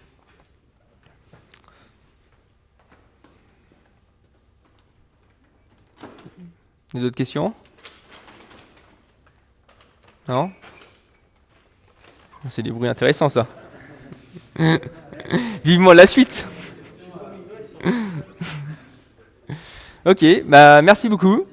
Des autres questions Non C'est des bruits intéressants ça. Vivement la suite. ok, bah merci beaucoup.